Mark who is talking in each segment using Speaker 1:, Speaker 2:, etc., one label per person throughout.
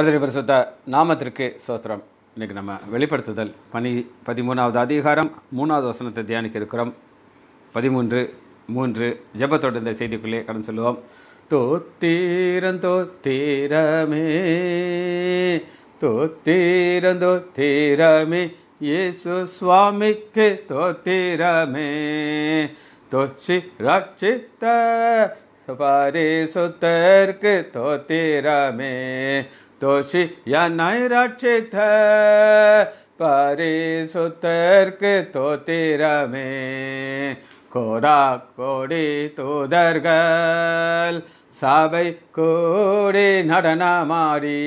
Speaker 1: கர்த்தரி பரிசுத்த நாமத்திற்கு சோத்திரம் இன்றைக்கி நம்ம வெளிப்படுத்துதல் பனி பதிமூணாவது அதிகாரம் மூணாவது வசனத்தை தியானிக்க இருக்கிறோம் பதிமூன்று மூன்று ஜபத்தோடு இந்த செய்திக்குள்ளே கடன் சொல்லுவோம் தோத்தீரந்தோ தீரமே தோத்தீரந்தோ தீரமே இயேசு சுவாமிக்கு தோத்தீரமே தொச்சி ரட்சித்த பரிசுத்தர்க்கு தோத்திரமே தோஷி तोषियनैरक्षित परिसुतर्क தோத்திரமே கோடா கோடி தூதர்கள் சபை கூடி நடனமாடி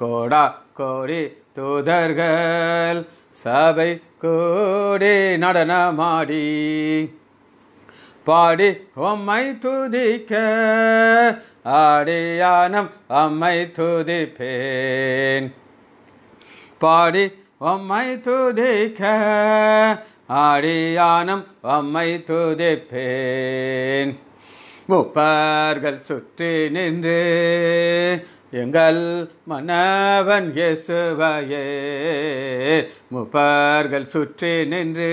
Speaker 1: கோடா கோடி தூதர்கள் சபை கூடி நடனமாடி பாடி உம்மை துதிக்க ஆடியானம் அம்மை துதிப்பேன் பாடி உம்மை துதிக்க ஆடியானம் அம்மை துதிப்பேன் முப்பார்கள் சுற்றி நின்று எங்கள் மனவன் இயேசுவையே முப்பார்கள் சுற்றி நின்று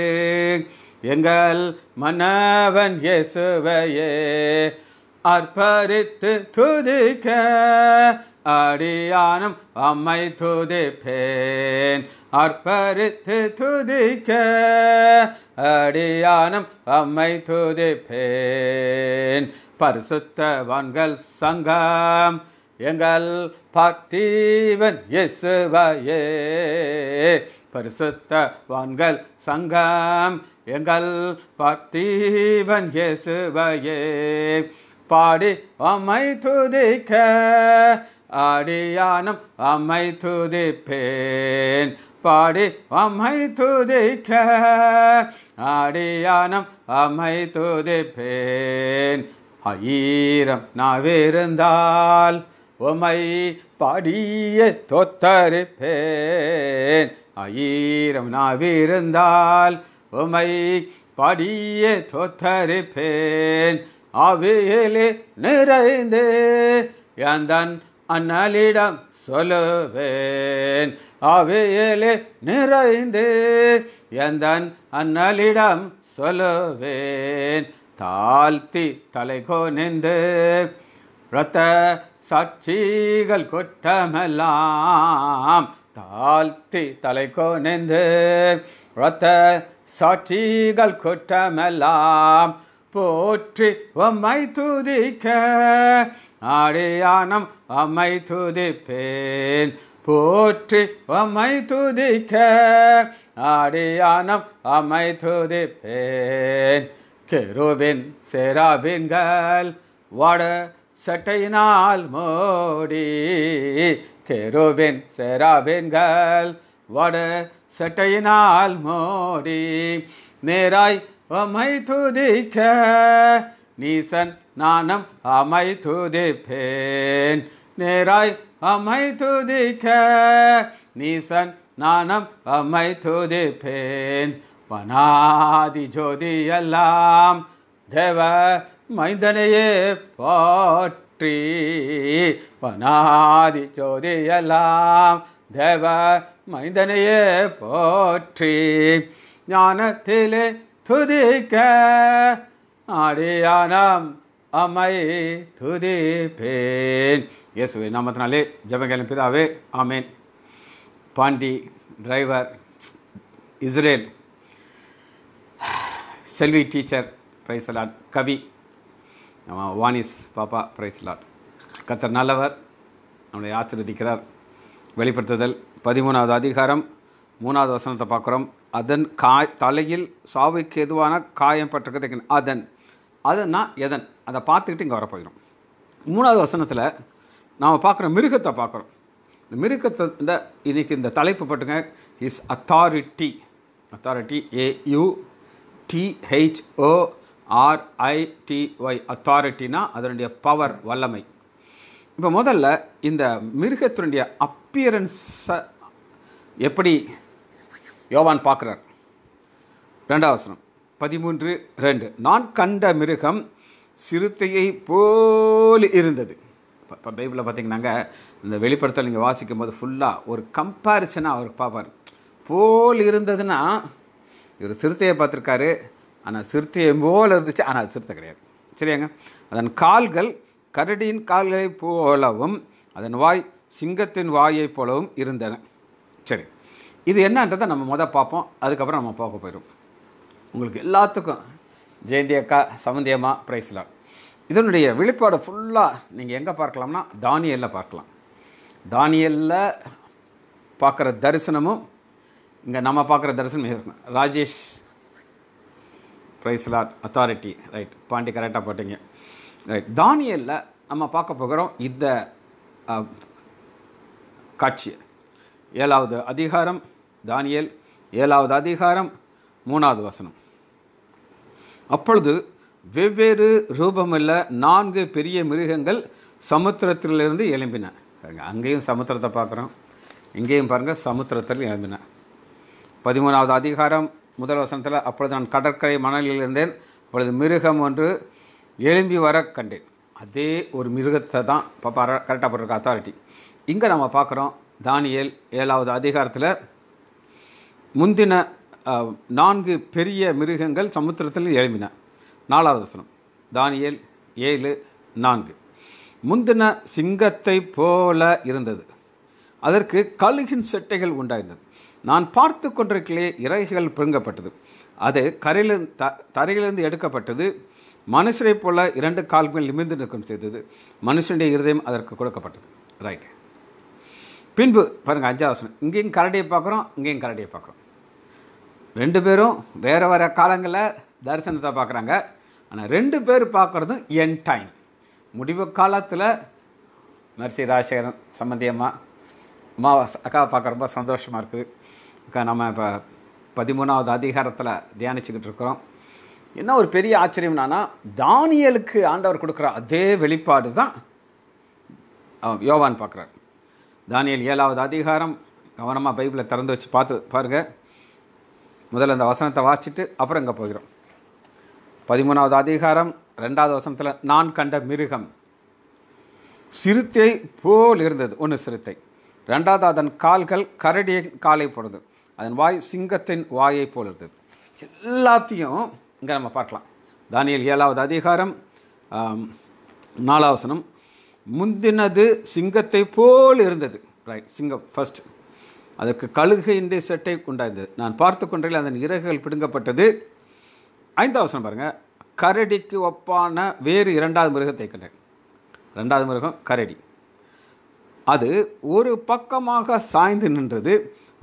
Speaker 1: எங்கள் மனவன் இயேசுவையே அர்ப்பரித்து துதிக்க அடியானும் அம்மை துதிப்பேன் அர்ப்பரித்து துதிக்க அடியானும் அம்மை துதிப்பேன் பரிசுத்தவான்கள் சங்கம் எங்கள் பார்த்தீவன் இயேசுவையே பரிசுத்த வான்கள் சங்கம் எங்கள் பார்த்தீவன் இயேசுவையே பாடி அம்மை துதிக்க ஆடியானம் அம்மை துதிப்பேன் பாடி அம்மை துதிக்க ஆடியானம் அம்மை துதிப்பேன் ஈரம் நாவிருந்தால் உமை பாடிய தொத்தரிப்பேன் ஈரம் நாவிருந்தால் உமை பாடிய தொத்தரிப்பேன் அவியலே நிறைந்தே எந்தன் அண்ணலிடம் சொல்லுவேன் அவையிலே நிறைந்தே எந்தன் அண்ணலிடம் சொல்லுவேன் தாழ்த்தி தலை கொனிந்து ரத்த சாட்சிகள் குற்றமெல்லாம் தாழ்த்தி தலை கொனிந்து ரத்த சாட்சிகள் குற்றமெல்லாம் போற்றி உம்மை துதிக்க ஆடியானம் அம்மை துதிப்பேன் போற்றி உம்மை துதிக்க ஆடியானம் அம்மை துதிப்பேன் கெருவின் செராபின்கள் வட சட்டையினால் மோடி கெருவின் செராபின்கள் வட சட்டையினால் மோடி நேராய் வமை துதிக்க நீசன் நானம் அமை துதிப்பேன் நேராய் அமை துதிக்க நீசன் நானம் அமை துதிப்பேன் வனாதி ஜோதி எல்லாம் தேவ மைந்தனையே போற்றி வனாதி ஜோதி எல்லாம் தேவ மைந்தனையே போற்றி ஞானத்திலே துதிக்க அமை துதி துதிப்பேன் இயேசுவை நாமத்தினாலே ஜபங்கலம் பிதாவே ஆமேன் Pandi driver Israel Selvi teacher பிரைஸ்லாட் கவி வானிஸ் பாப்பா பிரைஸ்லாட் கத்தர் நல்லவர் நம்மளை ஆசிர்வதிக்கிறார் வெளிப்படுத்துதல் பதிமூணாவது அதிகாரம் மூணாவது வசனத்தை பார்க்குறோம் அதன் காய் தலையில் சாவுக்கு எதுவான காயம் பட்டிருக்கிறது அதன் அதன்னா எதன் அதை பார்த்துக்கிட்டு இங்கே வரப்போயிடும் மூணாவது வசனத்தில் நாம் பார்க்குற மிருகத்தை பார்க்குறோம் இந்த மிருகத்தை இந்த இன்றைக்கி இந்த தலைப்பு பட்டுங்க is authority authority A U T H O R I T Y அத்தாரிட்டினா அதனுடைய பவர் வல்லமை இப்போ முதல்ல இந்த மிருகத்தினுடைய அப்பியரன்ஸை எப்படி யோவான் பார்க்குறார் ரெண்டாவது வசனம் பதிமூன்று ரெண்டு நான் கண்ட மிருகம் சிறுத்தையை போல் இருந்தது இப்போ பைபிளில் பார்த்தீங்கன்னாங்க இந்த வெளிப்படத்தில் நீங்கள் வாசிக்கும் போது ஃபுல்லாக ஒரு கம்பாரிசனாக அவர் பார்ப்பார் போல் இருந்ததுன்னா இவர் சிறுத்தையை பார்த்துருக்காரு ஆனால் சிறுத்தையை போல் இருந்துச்சு ஆனால் அது சிறுத்தை கிடையாது சரியாங்க அதன் கால்கள் கரடியின் கால்களை போலவும் அதன் வாய் சிங்கத்தின் வாயை போலவும் இருந்தன சரி இது என்னன்றதை நம்ம மொதல் பார்ப்போம் அதுக்கப்புறம் நம்ம பார்க்க போயிடும் உங்களுக்கு எல்லாத்துக்கும் ஜெயந்தி அக்கா சமந்தியம்மா ப்ரைஸ்லாம் இதனுடைய வெளிப்பாடு ஃபுல்லாக நீங்கள் எங்கே பார்க்கலாம்னா தானியலில் பார்க்கலாம் தானியலில் பார்க்குற தரிசனமும் இங்கே நம்ம பார்க்குற தரிசனம் இருக்கணும் ராஜேஷ் பிரைஸ்லாட் அத்தாரிட்டி ரைட் பாண்டி கரெக்டாக போட்டிங்க ரைட் தானியலில் நம்ம பார்க்க போகிறோம் இந்த காட்சி ஏழாவது அதிகாரம் தானியல் ஏழாவது அதிகாரம் மூணாவது வசனம் அப்பொழுது வெவ்வேறு ரூபமுள்ள நான்கு பெரிய மிருகங்கள் சமுத்திரத்திலிருந்து எழும்பின அங்கேயும் சமுத்திரத்தை பார்க்குறோம் இங்கேயும் பாருங்கள் சமுத்திரத்தில் எழும்பின பதிமூணாவது அதிகாரம் முதல் வசனத்தில் அப்பொழுது நான் கடற்கரை மணலில் இருந்தேன் அப்பொழுது மிருகம் ஒன்று எழும்பி வர கண்டேன் அதே ஒரு மிருகத்தை தான் இப்போ கரெக்டாக போட்டிருக்க அத்தாரிட்டி இங்கே நம்ம பார்க்குறோம் தானியல் ஏழாவது அதிகாரத்தில் முந்தின நான்கு பெரிய மிருகங்கள் சமுத்திரத்தில் எழும்பின நாலாவது வசனம் தானியல் ஏழு நான்கு முந்தின சிங்கத்தை போல இருந்தது அதற்கு கழுகின் செட்டைகள் உண்டாயிருந்தது நான் பார்த்து கொண்டிருக்கலே இறைகள் பிடுங்கப்பட்டது அது கரையில் த தரையிலிருந்து எடுக்கப்பட்டது மனுஷரை போல இரண்டு கால்கள் நிமிர்ந்து நிற்கும் செய்தது மனுஷனுடைய இருதயம் அதற்கு கொடுக்கப்பட்டது ரைட் பின்பு பாருங்கள் அஞ்சாவது இங்கேயும் கரடியை பார்க்குறோம் இங்கேயும் கரடியை பார்க்குறோம் ரெண்டு பேரும் வேறு வேறு காலங்களில் தரிசனத்தை பார்க்குறாங்க ஆனால் ரெண்டு பேர் பார்க்குறதும் என் டைம் முடிவு காலத்தில் மரிசி ராஜசேகரன் சம்மந்தியமாக அம்மா அக்காவை பார்க்க ரொம்ப சந்தோஷமாக இருக்குது அக்கா நம்ம இப்போ பதிமூணாவது அதிகாரத்தில் தியானிச்சுக்கிட்டு இருக்கிறோம் என்ன ஒரு பெரிய ஆச்சரியம் என்னன்னா தானியலுக்கு ஆண்டவர் கொடுக்குற அதே வெளிப்பாடு தான் யோவான் பார்க்குறார் தானியல் ஏழாவது அதிகாரம் கவனமாக பைபிளை திறந்து வச்சு பார்த்து பாருங்கள் முதல்ல அந்த வசனத்தை வாசிச்சுட்டு அப்புறம் இங்கே போகிறோம் பதிமூணாவது அதிகாரம் ரெண்டாவது வசனத்தில் நான் கண்ட மிருகம் சிறுத்தை போல் இருந்தது ஒன்று சிறுத்தை ரெண்டாவது அதன் கால்கள் கரடியை காலை போடுது அதன் வாய் சிங்கத்தின் வாயை போல் இருந்தது எல்லாத்தையும் இங்கே நம்ம பார்க்கலாம் தானியல் ஏழாவது அதிகாரம் நாலாவசனம் முந்தினது சிங்கத்தை போல் இருந்தது ரைட் சிங்கம் ஃபஸ்ட்டு அதற்கு கழுகையின்றி சட்டை உண்டாயிருந்தது நான் பார்த்து கொண்டே அதன் இறகுகள் பிடுங்கப்பட்டது ஐந்தாவது வசனம் பாருங்கள் கரடிக்கு ஒப்பான வேறு இரண்டாவது மிருகத்தை கண்டேன் ரெண்டாவது மிருகம் கரடி அது ஒரு பக்கமாக சாய்ந்து நின்றது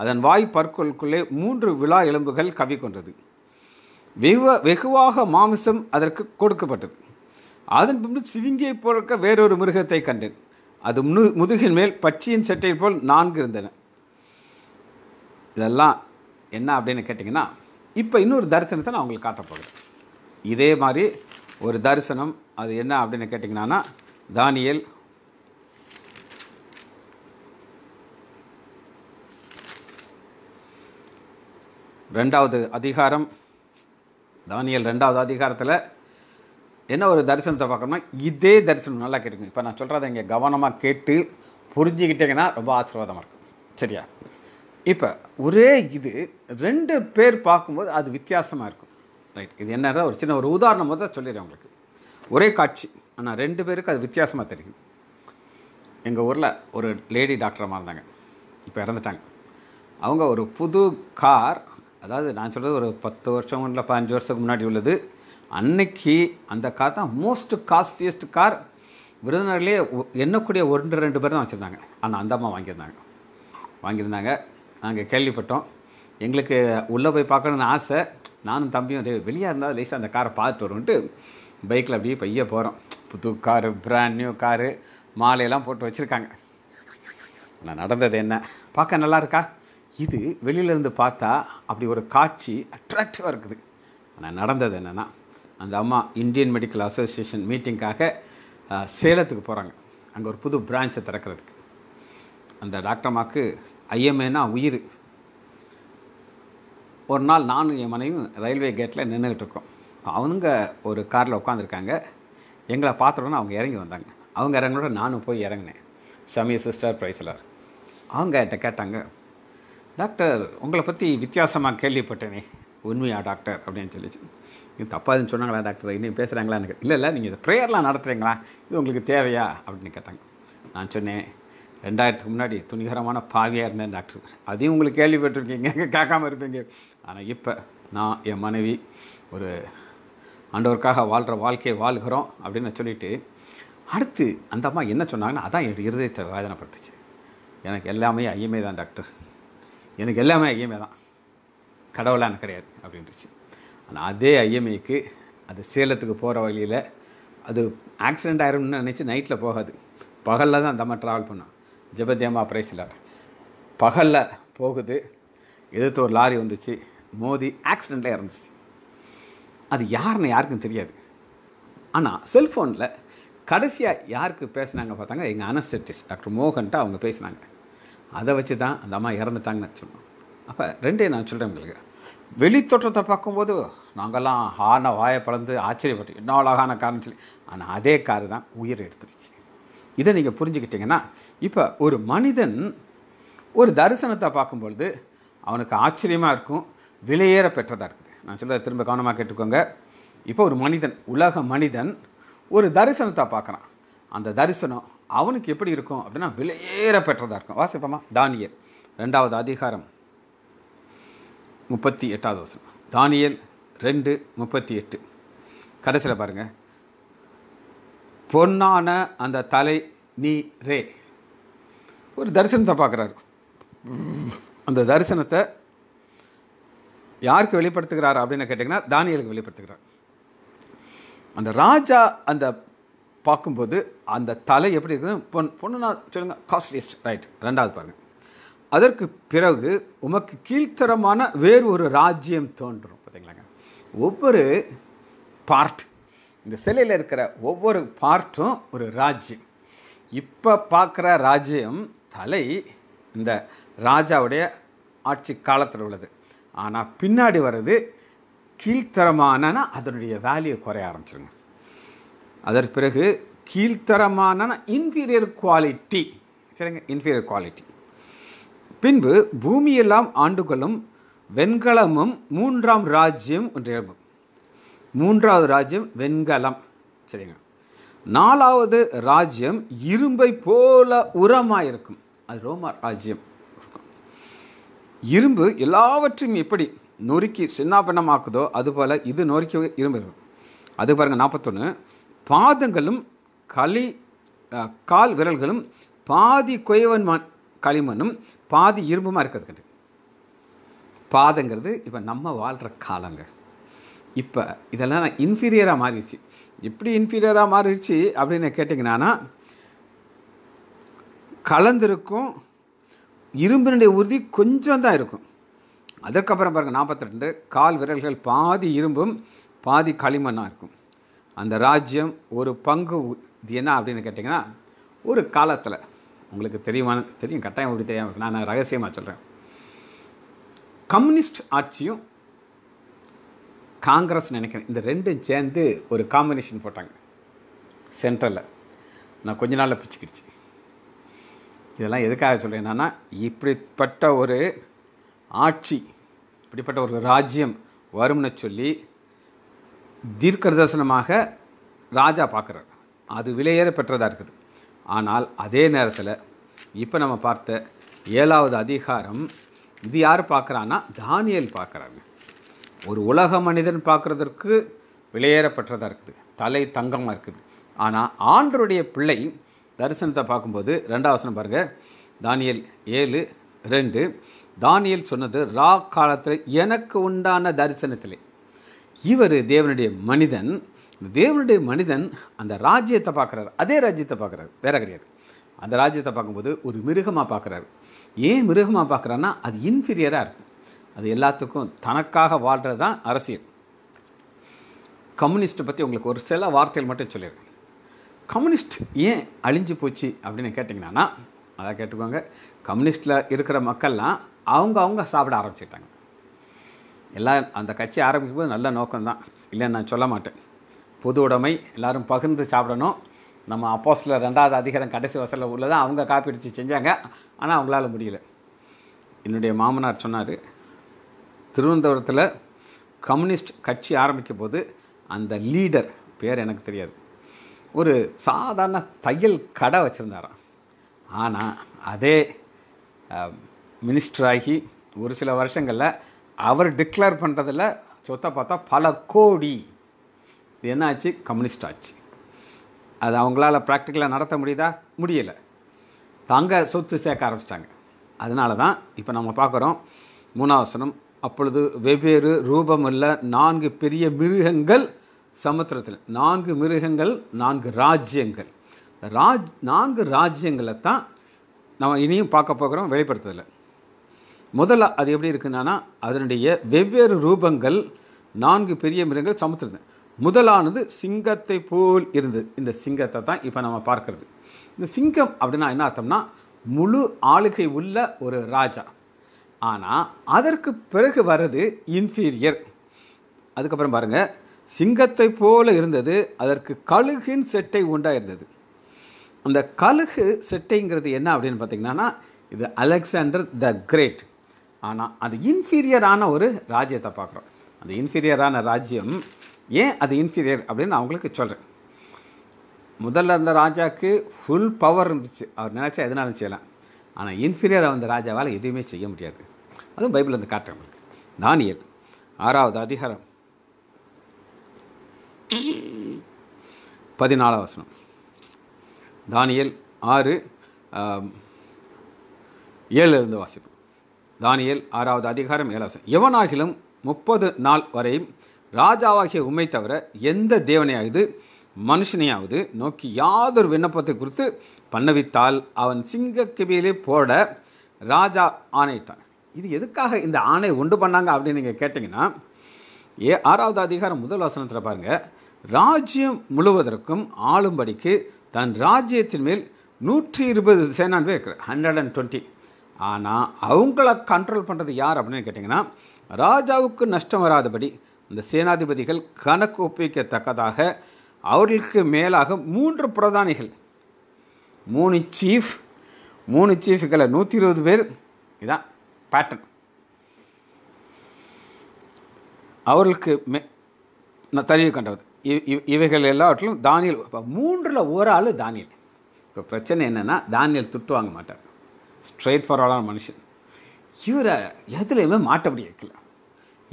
Speaker 1: அதன் வாய் பற்களுக்குள்ளே மூன்று விழா எலும்புகள் கவிக்கொண்டது வெகு வெகுவாக மாமிசம் அதற்கு கொடுக்கப்பட்டது அதன் பின்பு சிவிங்கியை பொறுக்க வேறொரு மிருகத்தை கண்டேன் அது முதுகின் மேல் பச்சியின் சட்டையில் போல் நான்கு இருந்தன இதெல்லாம் என்ன அப்படின்னு கேட்டிங்கன்னா இப்போ இன்னொரு தரிசனத்தை நான் உங்களுக்கு காட்டப்போகிறேன் இதே மாதிரி ஒரு தரிசனம் அது என்ன அப்படின்னு கேட்டிங்கன்னா தானியல் ரெண்டாவது அதிகாரம் தானியல் ரெண்டாவது அதிகாரத்தில் என்ன ஒரு தரிசனத்தை பார்க்கணும்னா இதே தரிசனம் நல்லா கேட்டுக்கணும் இப்போ நான் சொல்கிறத இங்கே கவனமாக கேட்டு புரிஞ்சுக்கிட்டிங்கன்னா ரொம்ப ஆசீர்வாதமாக இருக்கும் சரியா இப்போ ஒரே இது ரெண்டு பேர் பார்க்கும்போது அது வித்தியாசமாக இருக்கும் ரைட் இது என்ன ஒரு சின்ன ஒரு உதாரணம் தான் சொல்லிடுறேன் உங்களுக்கு ஒரே காட்சி ஆனால் ரெண்டு பேருக்கு அது வித்தியாசமாக தெரியும் எங்கள் ஊரில் ஒரு லேடி டாக்டரமாக இருந்தாங்க இப்போ இறந்துட்டாங்க அவங்க ஒரு புது கார் அதாவது நான் சொல்கிறது ஒரு பத்து வருஷம் இல்லை பதினஞ்சு வருஷத்துக்கு முன்னாடி உள்ளது அன்னைக்கு அந்த கார் தான் மோஸ்ட் காஸ்ட்லியஸ்ட் கார் விருதுநகர்லேயே எண்ணக்கூடிய ஒன்று ரெண்டு பேர் தான் வச்சுருந்தாங்க ஆனால் அந்த அம்மா வாங்கியிருந்தாங்க வாங்கியிருந்தாங்க நாங்கள் கேள்விப்பட்டோம் எங்களுக்கு உள்ளே போய் பார்க்கணுன்னு ஆசை நானும் தம்பியும் வெளியாக இருந்தால் லேசாக அந்த காரை பார்த்துட்டு வரும்ன்ட்டு பைக்கில் அப்படியே பைய போகிறோம் புது காரு பிராண்ட் நியூ காரு மாலையெல்லாம் போட்டு வச்சுருக்காங்க நான் நடந்தது என்ன பார்க்க நல்லா இருக்கா இது வெளியிலேருந்து பார்த்தா அப்படி ஒரு காட்சி அட்ராக்டிவாக இருக்குது ஆனால் நடந்தது என்னென்னா அந்த அம்மா இந்தியன் மெடிக்கல் அசோசியேஷன் மீட்டிங்காக சேலத்துக்கு போகிறாங்க அங்கே ஒரு புது பிரான்ச்சை திறக்கிறதுக்கு அந்த டாக்டர் அம்மாவுக்கு ஐஎம்ஏனா உயிர் ஒரு நாள் நானும் என் மனைவியும் ரயில்வே கேட்டில் நின்றுக்கிட்டு இருக்கோம் அவங்க ஒரு காரில் உட்காந்துருக்காங்க எங்களை பார்த்துடனே அவங்க இறங்கி வந்தாங்க அவங்க இறங்கினோட நானும் போய் இறங்கினேன் ஷமி சிஸ்டர் பிரைஸ்லர் அவங்க என்கிட்ட கேட்டாங்க டாக்டர் உங்களை பற்றி வித்தியாசமாக கேள்விப்பட்டேனே உண்மையா டாக்டர் அப்படின்னு சொல்லிச்சு இது தப்பாதுன்னு சொன்னாங்களா டாக்டர் இன்னும் பேசுகிறாங்களான்னு இல்லை இல்லை நீங்கள் ப்ரேயர்லாம் நடத்துகிறீங்களா இது உங்களுக்கு தேவையா அப்படின்னு கேட்டாங்க நான் சொன்னேன் ரெண்டாயிரத்துக்கு முன்னாடி துணிகரமான பாவியாக இருந்தேன் டாக்டர் அதையும் உங்களுக்கு கேள்விப்பட்டிருக்கீங்க கேட்காம இருப்பீங்க ஆனால் இப்போ நான் என் மனைவி ஒரு ஆண்டவருக்காக வாழ்கிற வாழ்க்கையை வாழ்கிறோம் அப்படின்னு சொல்லிவிட்டு அடுத்து அந்த அம்மா என்ன சொன்னாங்கன்னா அதான் என் இருதயத்தை வேதனைப்படுத்துச்சு எனக்கு எல்லாமே ஐயமே தான் டாக்டர் எனக்கு எல்லாமே ஐயமே தான் கடவுளாக எனக்கு கிடையாது அப்படின்ட்டுச்சு ஆனால் அதே ஐயமேக்கு அது சேலத்துக்கு போகிற வழியில் அது ஆக்சிடெண்ட் ஆயிரும்னு நினச்சி நைட்டில் போகாது பகலில் தான் அந்த அம்மா ட்ராவல் பண்ணான் ஜபத்தியமாக பிரைஸில் பகலில் போகுது எதிர்த்து ஒரு லாரி வந்துச்சு மோதி ஆக்சிடெண்ட்டில் இறந்துச்சு அது யாருன்னு யாருக்கும் தெரியாது ஆனால் செல்ஃபோனில் கடைசியாக யாருக்கு பேசுனாங்க பார்த்தாங்க எங்கள் அனஸ்டிஸ்ட் டாக்டர் மோகன்ட்டு அவங்க பேசினாங்க அதை வச்சு தான் அந்த அம்மா இறந்துட்டாங்கன்னு சொன்னோம் அப்போ ரெண்டே நான் சொல்கிறேன் உங்களுக்கு வெளித்தோற்றத்தை பார்க்கும்போது நாங்கள்லாம் ஆன வாயை பழந்து ஆச்சரியப்பட்டு என்ன அழகான காரணம் சொல்லி ஆனால் அதே காரு தான் உயிர் எடுத்துருச்சு இதை நீங்கள் புரிஞ்சுக்கிட்டிங்கன்னா இப்போ ஒரு மனிதன் ஒரு தரிசனத்தை பார்க்கும்பொழுது அவனுக்கு ஆச்சரியமாக இருக்கும் விலையேற பெற்றதாக இருக்குது நான் சொல்கிறத திரும்ப கவனமாக கேட்டுக்கோங்க இப்போ ஒரு மனிதன் உலக மனிதன் ஒரு தரிசனத்தை பார்க்குறான் அந்த தரிசனம் அவனுக்கு எப்படி இருக்கும் அப்படின்னா விலையேற பெற்றதாக இருக்கும் வாசிப்போமா தானியல் ரெண்டாவது அதிகாரம் முப்பத்தி எட்டாவது வசனம் தானியல் ரெண்டு முப்பத்தி எட்டு கடைசியில் பாருங்கள் பொன்னான அந்த தலை நீ ரே ஒரு தரிசனத்தை பார்க்குறாரு அந்த தரிசனத்தை யாருக்கு வெளிப்படுத்துகிறார் அப்படின்னு கேட்டிங்கன்னா தானியலுக்கு வெளிப்படுத்துகிறார் அந்த ராஜா அந்த பார்க்கும்போது அந்த தலை எப்படி இருக்குது பொன் பொண்ணுனா சொல்லுங்க காஸ்ட்லியஸ்ட் ரைட் ரெண்டாவது பாருங்கள் அதற்கு பிறகு உமக்கு கீழ்த்தரமான வேறு ஒரு ராஜ்யம் தோன்றும் பார்த்தீங்களாங்க ஒவ்வொரு பார்ட் இந்த சிலையில் இருக்கிற ஒவ்வொரு பார்ட்டும் ஒரு ராஜ்யம் இப்போ பார்க்குற ராஜ்யம் தலை இந்த ராஜாவுடைய ஆட்சி காலத்தில் உள்ளது ஆனால் பின்னாடி வர்றது கீழ்த்தரமான அதனுடைய வேல்யூ குறைய ஆரம்பிச்சிருங்க அதற்கு பிறகு கீழ்த்தரமான இன்ஃபீரியர் குவாலிட்டி சரிங்க இன்ஃபீரியர் குவாலிட்டி பின்பு பூமியெல்லாம் ஆண்டுகளும் வெண்கலமும் மூன்றாம் ராஜ்யம் என்று எழுப்பும் மூன்றாவது ராஜ்யம் வெண்கலம் சரிங்க நாலாவது ராஜ்யம் இரும்பை போல உரமாக இருக்கும் அது ரோமா ராஜ்யம் இரும்பு எல்லாவற்றையும் எப்படி நொறுக்கி அது அதுபோல் இது நொறுக்கி இரும்பு இருக்கும் அது பாருங்கள் நாற்பத்தொன்று பாதங்களும் களி கால் விரல்களும் பாதி குயவன் மண் களிமண்ணும் பாதி இரும்புமாக இருக்கிறது பாதங்கிறது இப்போ நம்ம வாழ்கிற காலங்கள் இப்போ இதெல்லாம் நான் இன்ஃபீரியராக மாறிடுச்சு எப்படி இன்ஃபீரியராக மாறிடுச்சு அப்படின்னு கேட்டிங்கன்னா கலந்திருக்கும் இரும்பினுடைய உறுதி கொஞ்சம் தான் இருக்கும் அதுக்கப்புறம் பாருங்கள் நாற்பத்திரெண்டு கால் விரல்கள் பாதி இரும்பும் பாதி களிமண்ணாக இருக்கும் அந்த ராஜ்யம் ஒரு பங்கு இது என்ன அப்படின்னு கேட்டிங்கன்னா ஒரு காலத்தில் உங்களுக்கு தெரியுமான தெரியும் கட்டாயம் எப்படி தெரியாமல் நான் ரகசியமாக சொல்கிறேன் கம்யூனிஸ்ட் ஆட்சியும் காங்கிரஸ் நினைக்கிறேன் இந்த ரெண்டும் சேர்ந்து ஒரு காம்பினேஷன் போட்டாங்க சென்ட்ரலில் நான் கொஞ்ச நாளில் பிச்சுக்கிடுச்சு இதெல்லாம் எதுக்காக சொல்கிறேன் என்னன்னா இப்படிப்பட்ட ஒரு ஆட்சி இப்படிப்பட்ட ஒரு ராஜ்யம் வரும்னு சொல்லி தீர்க்கதர்சனமாக ராஜா பார்க்குறார் அது விலையேற பெற்றதாக இருக்குது ஆனால் அதே நேரத்தில் இப்போ நம்ம பார்த்த ஏழாவது அதிகாரம் இது யார் பார்க்குறான்னா தானியல் பார்க்குறாங்க ஒரு உலக மனிதன் பார்க்குறதற்கு விலையேறப்பட்டதாக இருக்குது தலை தங்கமாக இருக்குது ஆனால் ஆண்டருடைய பிள்ளை தரிசனத்தை பார்க்கும்போது ரெண்டாவசனம் பாருங்கள் தானியல் ஏழு ரெண்டு தானியல் சொன்னது ரா காலத்தில் எனக்கு உண்டான தரிசனத்தில் இவர் தேவனுடைய மனிதன் தேவனுடைய மனிதன் அந்த ராஜ்யத்தை பார்க்குறாரு அதே ராஜ்யத்தை பார்க்குறாரு வேற கிடையாது அந்த ராஜ்யத்தை பார்க்கும்போது ஒரு மிருகமாக பார்க்குறாரு ஏன் மிருகமாக பார்க்குறான்னா அது இன்ஃபீரியராக இருக்கும் அது எல்லாத்துக்கும் தனக்காக வாழ்கிறது தான் அரசியல் கம்யூனிஸ்ட்டை பற்றி உங்களுக்கு ஒரு சில வார்த்தைகள் மட்டும் சொல்லியிருக்கேன் கம்யூனிஸ்ட் ஏன் அழிஞ்சு போச்சு அப்படின்னு கேட்டிங்கன்னா அதை கேட்டுக்கோங்க கம்யூனிஸ்டில் இருக்கிற மக்கள்லாம் அவங்க அவங்க சாப்பிட ஆரம்பிச்சிட்டாங்க எல்லாம் அந்த கட்சி ஆரம்பிக்கும் போது நல்ல நோக்கம்தான் இல்லைன்னு நான் சொல்ல மாட்டேன் பொது உடைமை எல்லோரும் பகிர்ந்து சாப்பிடணும் நம்ம அப்போஸில் ரெண்டாவது அதிகாரம் கடைசி வசதியில் உள்ளதான் அவங்க காப்பீடுச்சு செஞ்சாங்க ஆனால் அவங்களால முடியல என்னுடைய மாமனார் சொன்னார் திருவனந்தபுரத்தில் கம்யூனிஸ்ட் கட்சி ஆரம்பிக்கும் போது அந்த லீடர் பேர் எனக்கு தெரியாது ஒரு சாதாரண தையல் கடை வச்சுருந்தாராம் ஆனால் அதே மினிஸ்டராகி ஒரு சில வருஷங்களில் அவர் டிக்ளேர் பண்ணுறதில் சொத்தை பார்த்தா பல கோடி இது என்னாச்சு கம்யூனிஸ்ட் ஆச்சு அது அவங்களால ப்ராக்டிக்கலாக நடத்த முடியுதா முடியலை தங்க சொத்து சேர்க்க ஆரம்பிச்சிட்டாங்க அதனால தான் இப்போ நம்ம பார்க்குறோம் மூணாவசனம் அப்பொழுது வெவ்வேறு ரூபமுள்ள நான்கு பெரிய மிருகங்கள் சமுத்திரத்தில் நான்கு மிருகங்கள் நான்கு ராஜ்யங்கள் ராஜ் நான்கு ராஜ்யங்களை தான் நம்ம இனியும் பார்க்க போகிறோம் வெளிப்படுத்ததில்லை முதல்ல அது எப்படி இருக்குன்னா அதனுடைய வெவ்வேறு ரூபங்கள் நான்கு பெரிய மிருகங்கள் சமுத்திரத்தில் முதலானது சிங்கத்தை போல் இருந்தது இந்த சிங்கத்தை தான் இப்போ நம்ம பார்க்கறது இந்த சிங்கம் அப்படின்னா என்ன அர்த்தம்னா முழு ஆளுகை உள்ள ஒரு ராஜா ஆனால் அதற்கு பிறகு வர்றது இன்ஃபீரியர் அதுக்கப்புறம் பாருங்கள் சிங்கத்தை போல இருந்தது அதற்கு கழுகின் செட்டை உண்டாக இருந்தது அந்த கழுகு செட்டைங்கிறது என்ன அப்படின்னு பார்த்திங்கன்னா இது அலெக்சாண்டர் த கிரேட் ஆனால் அது இன்ஃபீரியரான ஒரு ராஜ்யத்தை பார்க்குறோம் அந்த இன்ஃபீரியரான ராஜ்யம் ஏன் அது இன்ஃபீரியர் அப்படின்னு அவங்களுக்கு சொல்கிறேன் முதல்ல அந்த ராஜாவுக்கு ஃபுல் பவர் இருந்துச்சு அவர் நினச்சா எதனாலும் செய்யலாம் ஆனால் இன்ஃபீரியராக வந்த ராஜாவால் எதுவுமே செய்ய முடியாது அதுவும் பைபிள் வந்து காட்டுறேன் நம்மளுக்கு தானியல் ஆறாவது அதிகாரம் பதினாலாம் வசனம் தானியல் ஆறு ஏழுலேருந்து வாசிப்போம் தானியல் ஆறாவது அதிகாரம் ஏழாவது எவனாகிலும் முப்பது நாள் வரையும் ராஜாவாகிய உண்மை தவிர எந்த தேவனையாவது மனுஷனையாவது நோக்கி யாதொரு விண்ணப்பத்தை குறித்து பண்ணவித்தால் அவன் சிங்கக்கிபியிலே போட ராஜா ஆணையிட்டான் இது எதுக்காக இந்த ஆணை உண்டு பண்ணாங்க அப்படின்னு நீங்கள் கேட்டிங்கன்னா ஏ ஆறாவது அதிகாரம் முதல் வசனத்தில் பாருங்கள் ராஜ்யம் முழுவதற்கும் ஆளும்படிக்கு தன் ராஜ்யத்தின் மேல் நூற்றி இருபது சேனான் பேர் இருக்கிற ஹண்ட்ரட் அண்ட் டுவெண்ட்டி ஆனால் அவங்கள கண்ட்ரோல் பண்ணுறது யார் அப்படின்னு கேட்டிங்கன்னா ராஜாவுக்கு நஷ்டம் வராதபடி இந்த சேனாதிபதிகள் கணக்கு ஒப்பிக்கத்தக்கதாக அவர்களுக்கு மேலாக மூன்று பிரதானிகள் மூணு சீஃப் மூணு சீஃபுகளை நூற்றி இருபது பேர் இதான் பேட்டர்ன் அவர்களுக்கு மெ தனியை கண்டவர் இவைகள் எல்லாவற்றிலும் தானியல் இப்போ மூன்றில் ஒரு ஆள் தானியல் இப்போ பிரச்சனை என்னென்னா தானியல் துட்டு வாங்க மாட்டார் ஸ்ட்ரெயிட் ஃபார்வர்டான மனுஷன் இவரை எதுலேயுமே மாட்டபடி வைக்கல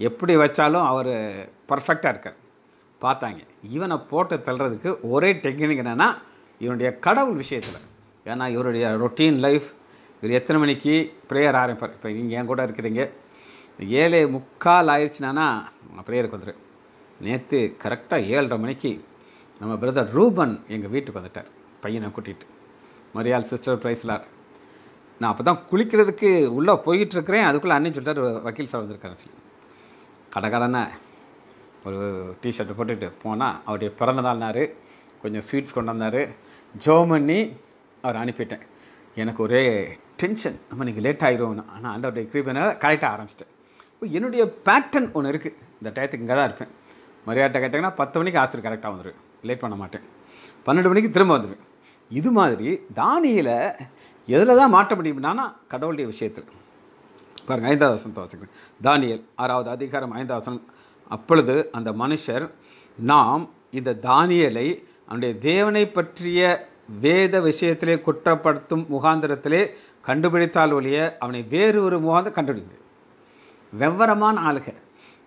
Speaker 1: எப்படி வச்சாலும் அவர் பர்ஃபெக்டாக இருக்கார் பார்த்தாங்க இவனை போட்டு தள்ளுறதுக்கு ஒரே டெக்னிக் என்னென்னா இவனுடைய கடவுள் விஷயத்தில் ஏன்னா இவருடைய ரொட்டீன் லைஃப் இவர் எத்தனை மணிக்கு ப்ரேயர் ஆரம்பிப்பார் இப்போ நீங்கள் என் கூட இருக்கிறீங்க ஏழு முக்கால் ஆயிடுச்சுனானா ப்ரேயருக்கு வந்துடு நேற்று கரெக்டாக ஏழரை மணிக்கு நம்ம பிரதர் ரூபன் எங்கள் வீட்டுக்கு வந்துட்டார் பையனை கூட்டிகிட்டு மரியாள் சிஸ்டர் ப்ரைஸில் நான் அப்போ தான் குளிக்கிறதுக்கு உள்ளே போயிட்டுருக்கிறேன் அதுக்குள்ளே அன்னி சொல்லிட்டார் வக்கீல் சார் வந்திருக்காரு சொல்லி கடகடனை ஒரு டிஷர்ட் போட்டுட்டு போனால் அவருடைய பிறந்த நாள்னாரு கொஞ்சம் ஸ்வீட்ஸ் கொண்டு வந்தார் ஜோ பண்ணி அவர் அனுப்பிட்டேன் எனக்கு ஒரே டென்ஷன் நம்ம இன்றைக்கி லேட் ஆகிரும்னு ஆனால் ஆண்டவருடைய கிருப்பினால் கரெக்டாக ஆரம்பிச்சிட்டேன் இப்போ என்னுடைய பேட்டர்ன் ஒன்று இருக்குது இந்த டயத்துக்கு இங்கே தான் இருப்பேன் மரியாதை கேட்டிங்கன்னா பத்து மணிக்கு ஆஸ்திரி கரெக்டாக வந்துடுவேன் லேட் பண்ண மாட்டேன் பன்னெண்டு மணிக்கு திரும்ப வந்துடுவேன் இது மாதிரி தானியில் எதில் தான் மாற்ற முடியும்னா கடவுளுடைய விஷயத்தில் பாருங்கள் ஐந்தாவது வசனத்தை வச்சுக்கிறேன் தானியல் ஆறாவது அதிகாரம் ஐந்தாவது வசனம் அப்பொழுது அந்த மனுஷர் நாம் இந்த தானியலை அவனுடைய தேவனை பற்றிய வேத விஷயத்திலே குற்றப்படுத்தும் முகாந்திரத்திலே கண்டுபிடித்தால் ஒழிய அவனை வேறு ஒரு முகாந்த கண்டுபிடிங்க வெவ்வரமான ஆளுக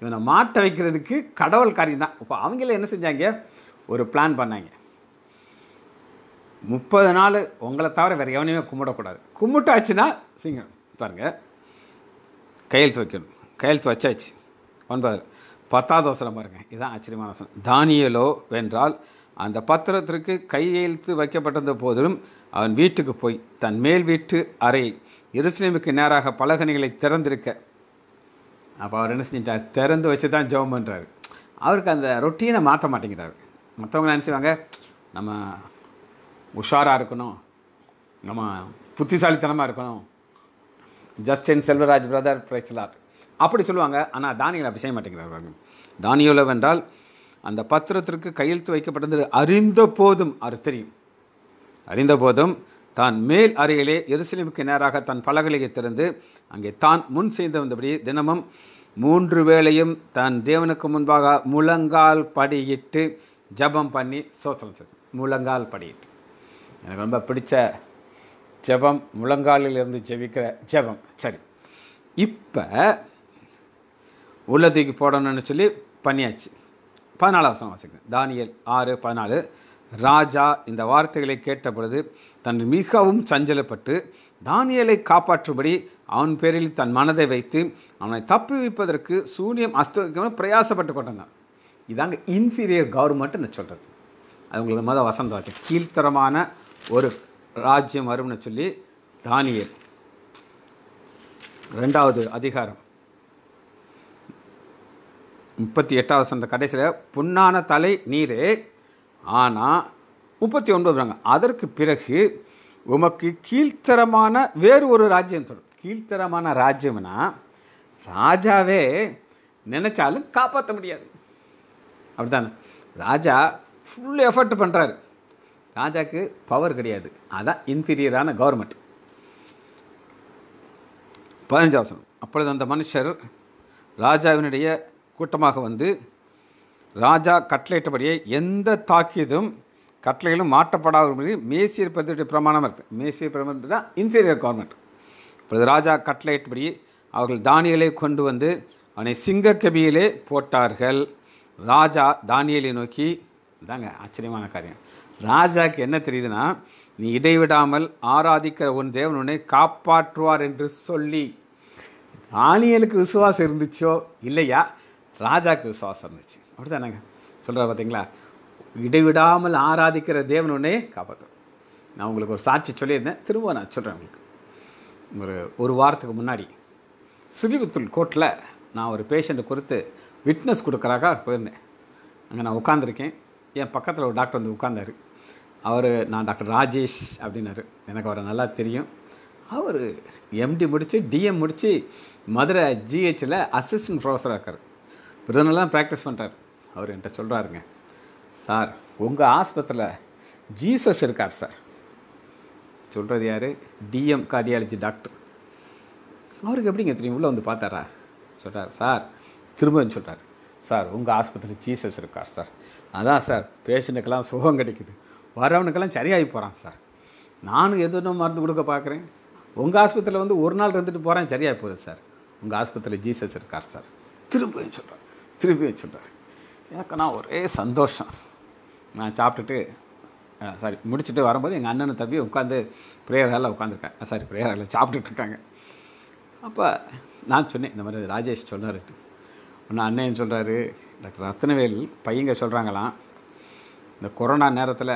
Speaker 1: இவனை மாட்ட வைக்கிறதுக்கு கடவுள் காரியம் தான் இப்போ அவங்கள என்ன செஞ்சாங்க ஒரு பிளான் பண்ணாங்க முப்பது நாள் உங்களை தவிர வேறு எவனையுமே கும்பிடக்கூடாது கும்பிட்டாச்சுன்னா சிங்கம் பாருங்கள் கையெழுத்து வைக்கணும் கையெழுத்து வச்சாச்சு ஒன்பது பத்தாவது வசனம் பாருங்க இதுதான் ஆச்சரியமான வசனம் தானியலோ வென்றால் அந்த பத்திரத்திற்கு கையெழுத்து வைக்கப்பட்டிருந்த போதிலும் அவன் வீட்டுக்கு போய் தன் மேல் வீட்டு அறை இருசுலேமுக்கு நேராக பலகனிகளை திறந்திருக்க அப்போ அவர் என்ன செஞ்சிட்டார் திறந்து வச்சு தான் ஜெபம் பண்ணுறாரு அவருக்கு அந்த ரொட்டீனை மாற்ற மாட்டேங்கிறாரு மற்றவங்க என்ன செய்வாங்க நம்ம உஷாராக இருக்கணும் நம்ம புத்திசாலித்தனமாக இருக்கணும் ஜஸ்டின் செல்வராஜ் பிரதர் பிரைஸ்லார் அப்படி சொல்லுவாங்க ஆனால் தானியல் அப்படி செய்ய மாட்டேங்கிறார்கள் தானியோலவென்றால் அந்த பத்திரத்திற்கு கையெழுத்து வைக்கப்பட்டது அறிந்த போதும் அவர் தெரியும் அறிந்தபோதும் தான் மேல் அறையிலே எருசலேமுக்கு நேராக தன் பலகலையை திறந்து அங்கே தான் முன் செய்து வந்தபடி தினமும் மூன்று வேளையும் தன் தேவனுக்கு முன்பாக முழங்கால் படியிட்டு ஜபம் பண்ணி சோத்திரம் செய்து முழங்கால் படியிட்டு எனக்கு ரொம்ப பிடிச்ச ஜபம் இருந்து ஜெபிக்கிற ஜபம் சரி இப்போ உள்ள தூக்கி போடணும்னு சொல்லி பண்ணியாச்சு பதினாலாவது வசனம் வாசிக்கிறேன் தானியல் ஆறு பதினாலு ராஜா இந்த வார்த்தைகளை கேட்டபொழுது தன் மிகவும் சஞ்சலப்பட்டு தானியலை காப்பாற்றும்படி அவன் பேரில் தன் மனதை வைத்து அவனை தப்பி வைப்பதற்கு சூனியம் அஸ்தமிக்கணும் பிரயாசப்பட்டு கொண்டான் இதாங்க இன்ஃபீரியர் நான் சொல்கிறது அது உங்களுக்கு மத வசந்த வாசி கீழ்த்தரமான ஒரு ராஜ்யம் வரும்னு சொல்லி தானியல் ரெண்டாவது அதிகாரம் முப்பத்தி எட்டாவது சந்த கடைசியில் புண்ணான தலை நீரே ஆனால் முப்பத்தி ஒன்பதுறாங்க அதற்கு பிறகு உமக்கு கீழ்த்தரமான வேறு ஒரு ராஜ்யம் சொல்லும் கீழ்த்தரமான ராஜ்யம்னா ராஜாவே நினச்சாலும் காப்பாற்ற முடியாது அப்படித்தானே ராஜா ஃபுல் எஃபர்ட் பண்ணுறாரு ராஜாக்கு பவர் கிடையாது அதான் இன்ஃபீரியரான கவர்மெண்ட் பதினஞ்சாவசனம் அப்பொழுது அந்த மனுஷர் ராஜாவினுடைய கூட்டமாக வந்து ராஜா கட்டளையிட்டபடியே எந்த தாக்கியதும் கட்டளைகளும் மாற்றப்படாதபடி மேசியர் பதவியுடைய பிரமாணம் இருக்குது மேசியர் பிரமாணம் தான் இன்ஃபீரியர் கவர்மெண்ட் இப்பொழுது ராஜா கட்டளையிட்டபடி அவர்கள் தானியலை கொண்டு வந்து அவனை சிங்கக்கபியிலே போட்டார்கள் ராஜா தானியலை நோக்கி இதாங்க ஆச்சரியமான காரியம் ராஜாவுக்கு என்ன தெரியுதுன்னா நீ இடைவிடாமல் ஆராதிக்கிற உன் தேவன் உன்னை காப்பாற்றுவார் என்று சொல்லி தானியலுக்கு விசுவாசம் இருந்துச்சோ இல்லையா ராஜாவுக்கு விசுவாசம் இருந்துச்சு அப்படி சொல்கிறார் பார்த்தீங்களா இடைவிடாமல் ஆராதிக்கிற தேவன் உடனே காப்பாற்றும் நான் உங்களுக்கு ஒரு சாட்சி சொல்லியிருந்தேன் திரும்ப நான் சொல்கிறேன் உங்களுக்கு ஒரு ஒரு வாரத்துக்கு முன்னாடி சிலிபுத்தூர் கோர்ட்டில் நான் ஒரு பேஷண்ட்டை கொடுத்து விட்னஸ் கொடுக்குறாக்கா போயிருந்தேன் அங்கே நான் உட்காந்துருக்கேன் என் பக்கத்தில் ஒரு டாக்டர் வந்து உட்காந்தார் அவர் நான் டாக்டர் ராஜேஷ் அப்படின்னாரு எனக்கு அவரை நல்லா தெரியும் அவர் எம்டி முடித்து டிஎம் முடித்து மதுரை ஜிஹெச்சில் அசிஸ்டன்ட் ப்ரொஃபஸராக இருக்கார் பிறந்தனால தான் ப்ராக்டிஸ் பண்ணுறாரு அவர் என்கிட்ட சொல்கிறாருங்க சார் உங்கள் ஆஸ்பத்திரியில் ஜீசஸ் இருக்கார் சார் சொல்கிறது யார் டிஎம் கார்டியாலஜி டாக்டர் அவருக்கு எப்படிங்க தெரியும் உள்ளே வந்து பார்த்தாரா சொல்கிறார் சார் திரும்பன்னு சொல்கிறார் சார் உங்கள் ஆஸ்பத்திரியில் ஜீசஸ் இருக்கார் சார் அதான் சார் பேஷண்ட்டுக்கெல்லாம் சுகம் கிடைக்குது வரவனுக்கெல்லாம் சரியாகி போகிறான் சார் நானும் எதுவும் மருந்து கொடுக்க பார்க்குறேன் உங்கள் ஆஸ்பத்திரியில் வந்து ஒரு நாள் இருந்துட்டு போகிறேன் சரியாக போகுது சார் உங்கள் ஆஸ்பத்திரியில் ஜீசஸ் இருக்கார் சார் திரும்பவும் சொல்கிறார் திரும்பியும் சொல்கிறார் எனக்கு நான் ஒரே சந்தோஷம் நான் சாப்பிட்டுட்டு சாரி முடிச்சுட்டு வரும்போது எங்கள் அண்ணனை தம்பி உட்காந்து ப்ரேயர் ஹாலில் உட்காந்துருக்கேன் சாரி ப்ரேயர் ஹாலில் சாப்பிட்டுட்டு அப்போ நான் சொன்னேன் இந்த மாதிரி ராஜேஷ் சொன்னார் ஒன்று அண்ணன் சொல்கிறாரு டாக்டர் ரத்னவேல் பையங்க சொல்கிறாங்களாம் இந்த கொரோனா நேரத்தில்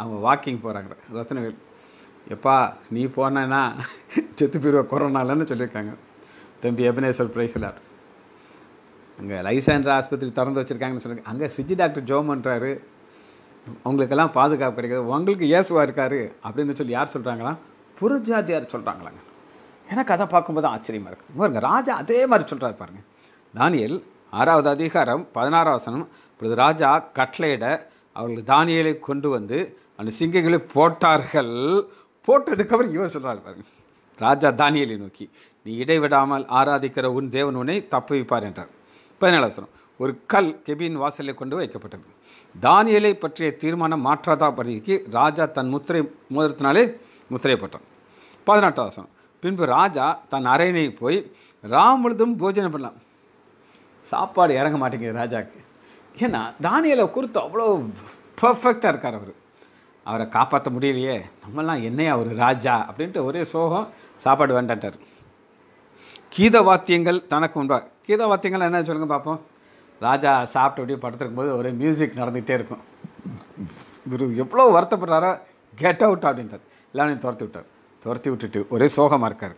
Speaker 1: அவங்க வாக்கிங் போகிறாங்க ரத்னவேல் எப்பா நீ போனேன்னா செத்து போயிடுவ கொரோனாலன்னு சொல்லியிருக்காங்க தம்பி எபினேஸ்வர் பிரைஸ்லார் அங்கே லைசாண்ட்ரா ஆஸ்பத்திரி திறந்து வச்சுருக்காங்கன்னு சொன்னாங்க அங்கே சிஜி டாக்டர் ஜோமன்றாரு அவங்களுக்கெல்லாம் பாதுகாப்பு கிடைக்காது உங்களுக்கு இயேசுவா இருக்கார் அப்படின்னு சொல்லி யார் சொல்கிறாங்களா புரஜாதியார் சொல்கிறாங்களாங்க எனக்கு அதை பார்க்கும்போது ஆச்சரியமாக இருக்குது பாருங்க ராஜா அதே மாதிரி சொல்கிறாரு பாருங்கள் தானியல் ஆறாவது அதிகாரம் பதினாறாவது வசனம் இப்பொழுது ராஜா கட்லையிட அவர்கள் தானியலை கொண்டு வந்து அந்த சிங்கங்களை போட்டார்கள் போட்டதுக்கப்புறம் இவர் சொல்கிறார் பாருங்கள் ராஜா தானியலை நோக்கி நீ இடைவிடாமல் ஆராதிக்கிற உன் தேவன் உன்னை வைப்பார் என்றார் பதினேழு வசனம் ஒரு கல் கெபியின் வாசலில் கொண்டு வைக்கப்பட்டது தானியலை பற்றிய தீர்மானம் மாற்றாதா பதவிக்கு ராஜா தன் முத்திரை மோதிரத்தினாலே முத்திரைப்பட்டான் பதினெட்டாம் வசனம் பின்பு ராஜா தன் அரையணை போய் ராம் முழுதும் போஜனம் பண்ணலாம் சாப்பாடு இறங்க மாட்டேங்குது ராஜாவுக்கு ஏன்னா தானியலை குறித்து அவ்வளோ பர்ஃபெக்டாக இருக்கார் அவர் அவரை காப்பாற்ற முடியலையே நம்மலாம் என்னையா ஒரு ராஜா அப்படின்ட்டு ஒரே சோகம் சாப்பாடு வேண்டாட்டார் கீத வாத்தியங்கள் தனக்கு உண்டா கீத வாத்தியங்கள் என்ன சொல்லுங்கள் பார்ப்போம் ராஜா சாப்பிட்டு அப்படியே படுத்துருக்கும் போது ஒரே மியூசிக் நடந்துகிட்டே இருக்கும் குரு எவ்வளோ வருத்தப்படுறாரோ கெட் அவுட் அப்படின்றார் எல்லாரையும் துரத்தி விட்டார் துரத்தி விட்டுட்டு ஒரே சோகமாக இருக்கார்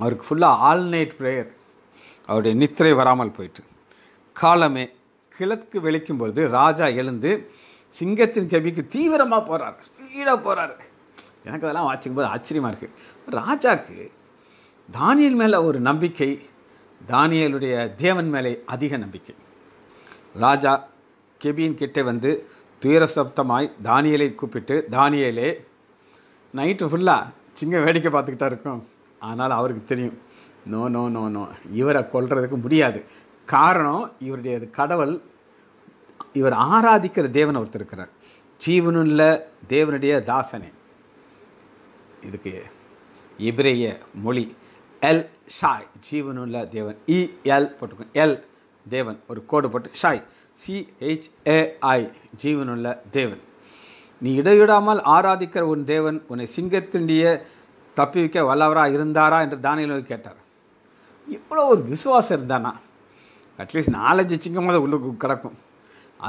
Speaker 1: அவருக்கு ஃபுல்லாக ஆல் நைட் ப்ரேயர் அவருடைய நித்திரை வராமல் போயிட்டு காலமே கிழக்கு வெளிக்கும் பொழுது ராஜா எழுந்து சிங்கத்தின் கவிக்கு தீவிரமாக போகிறார் ஸ்பீடாக போகிறார் எனக்கு அதெல்லாம் வாட்சிக்கும் போது ஆச்சரியமாக இருக்குது ராஜாவுக்கு தானியல் மேலே ஒரு நம்பிக்கை தானியலுடைய தேவன் மேலே அதிக நம்பிக்கை ராஜா கெபியின் கிட்டே வந்து துயர சப்தமாய் தானியலை கூப்பிட்டு தானியலே நைட்டு ஃபுல்லாக சிங்க வேடிக்கை பார்த்துக்கிட்டா இருக்கும் ஆனால் அவருக்கு தெரியும் நோ நோ நோ நோ இவரை கொல்றதுக்கு முடியாது காரணம் இவருடைய கடவுள் இவர் ஆராதிக்கிற தேவன் ஒருத்தர் இருக்கிறார் ஜீவனுள்ள தேவனுடைய தாசனே இதுக்கு இபிரேய மொழி எல் ஷாய் ஜீவனுள்ள தேவன் இஎல் e, போட்டுக்கோங்க எல் தேவன் ஒரு கோடு போட்டு ஷாய் சிஹெச்ஏஐ ஜீவனுள்ள தேவன் நீ இடையிடாமல் ஆராதிக்கிற உன் தேவன் உன்னை சிங்கத்தினுடைய வைக்க வல்லவராக இருந்தாரா என்று தானியலோகி கேட்டார் இவ்வளோ ஒரு விசுவாசம் இருந்தானா அட்லீஸ்ட் நாலஞ்சு சிங்கமாக உள்ளுக்கு கிடக்கும்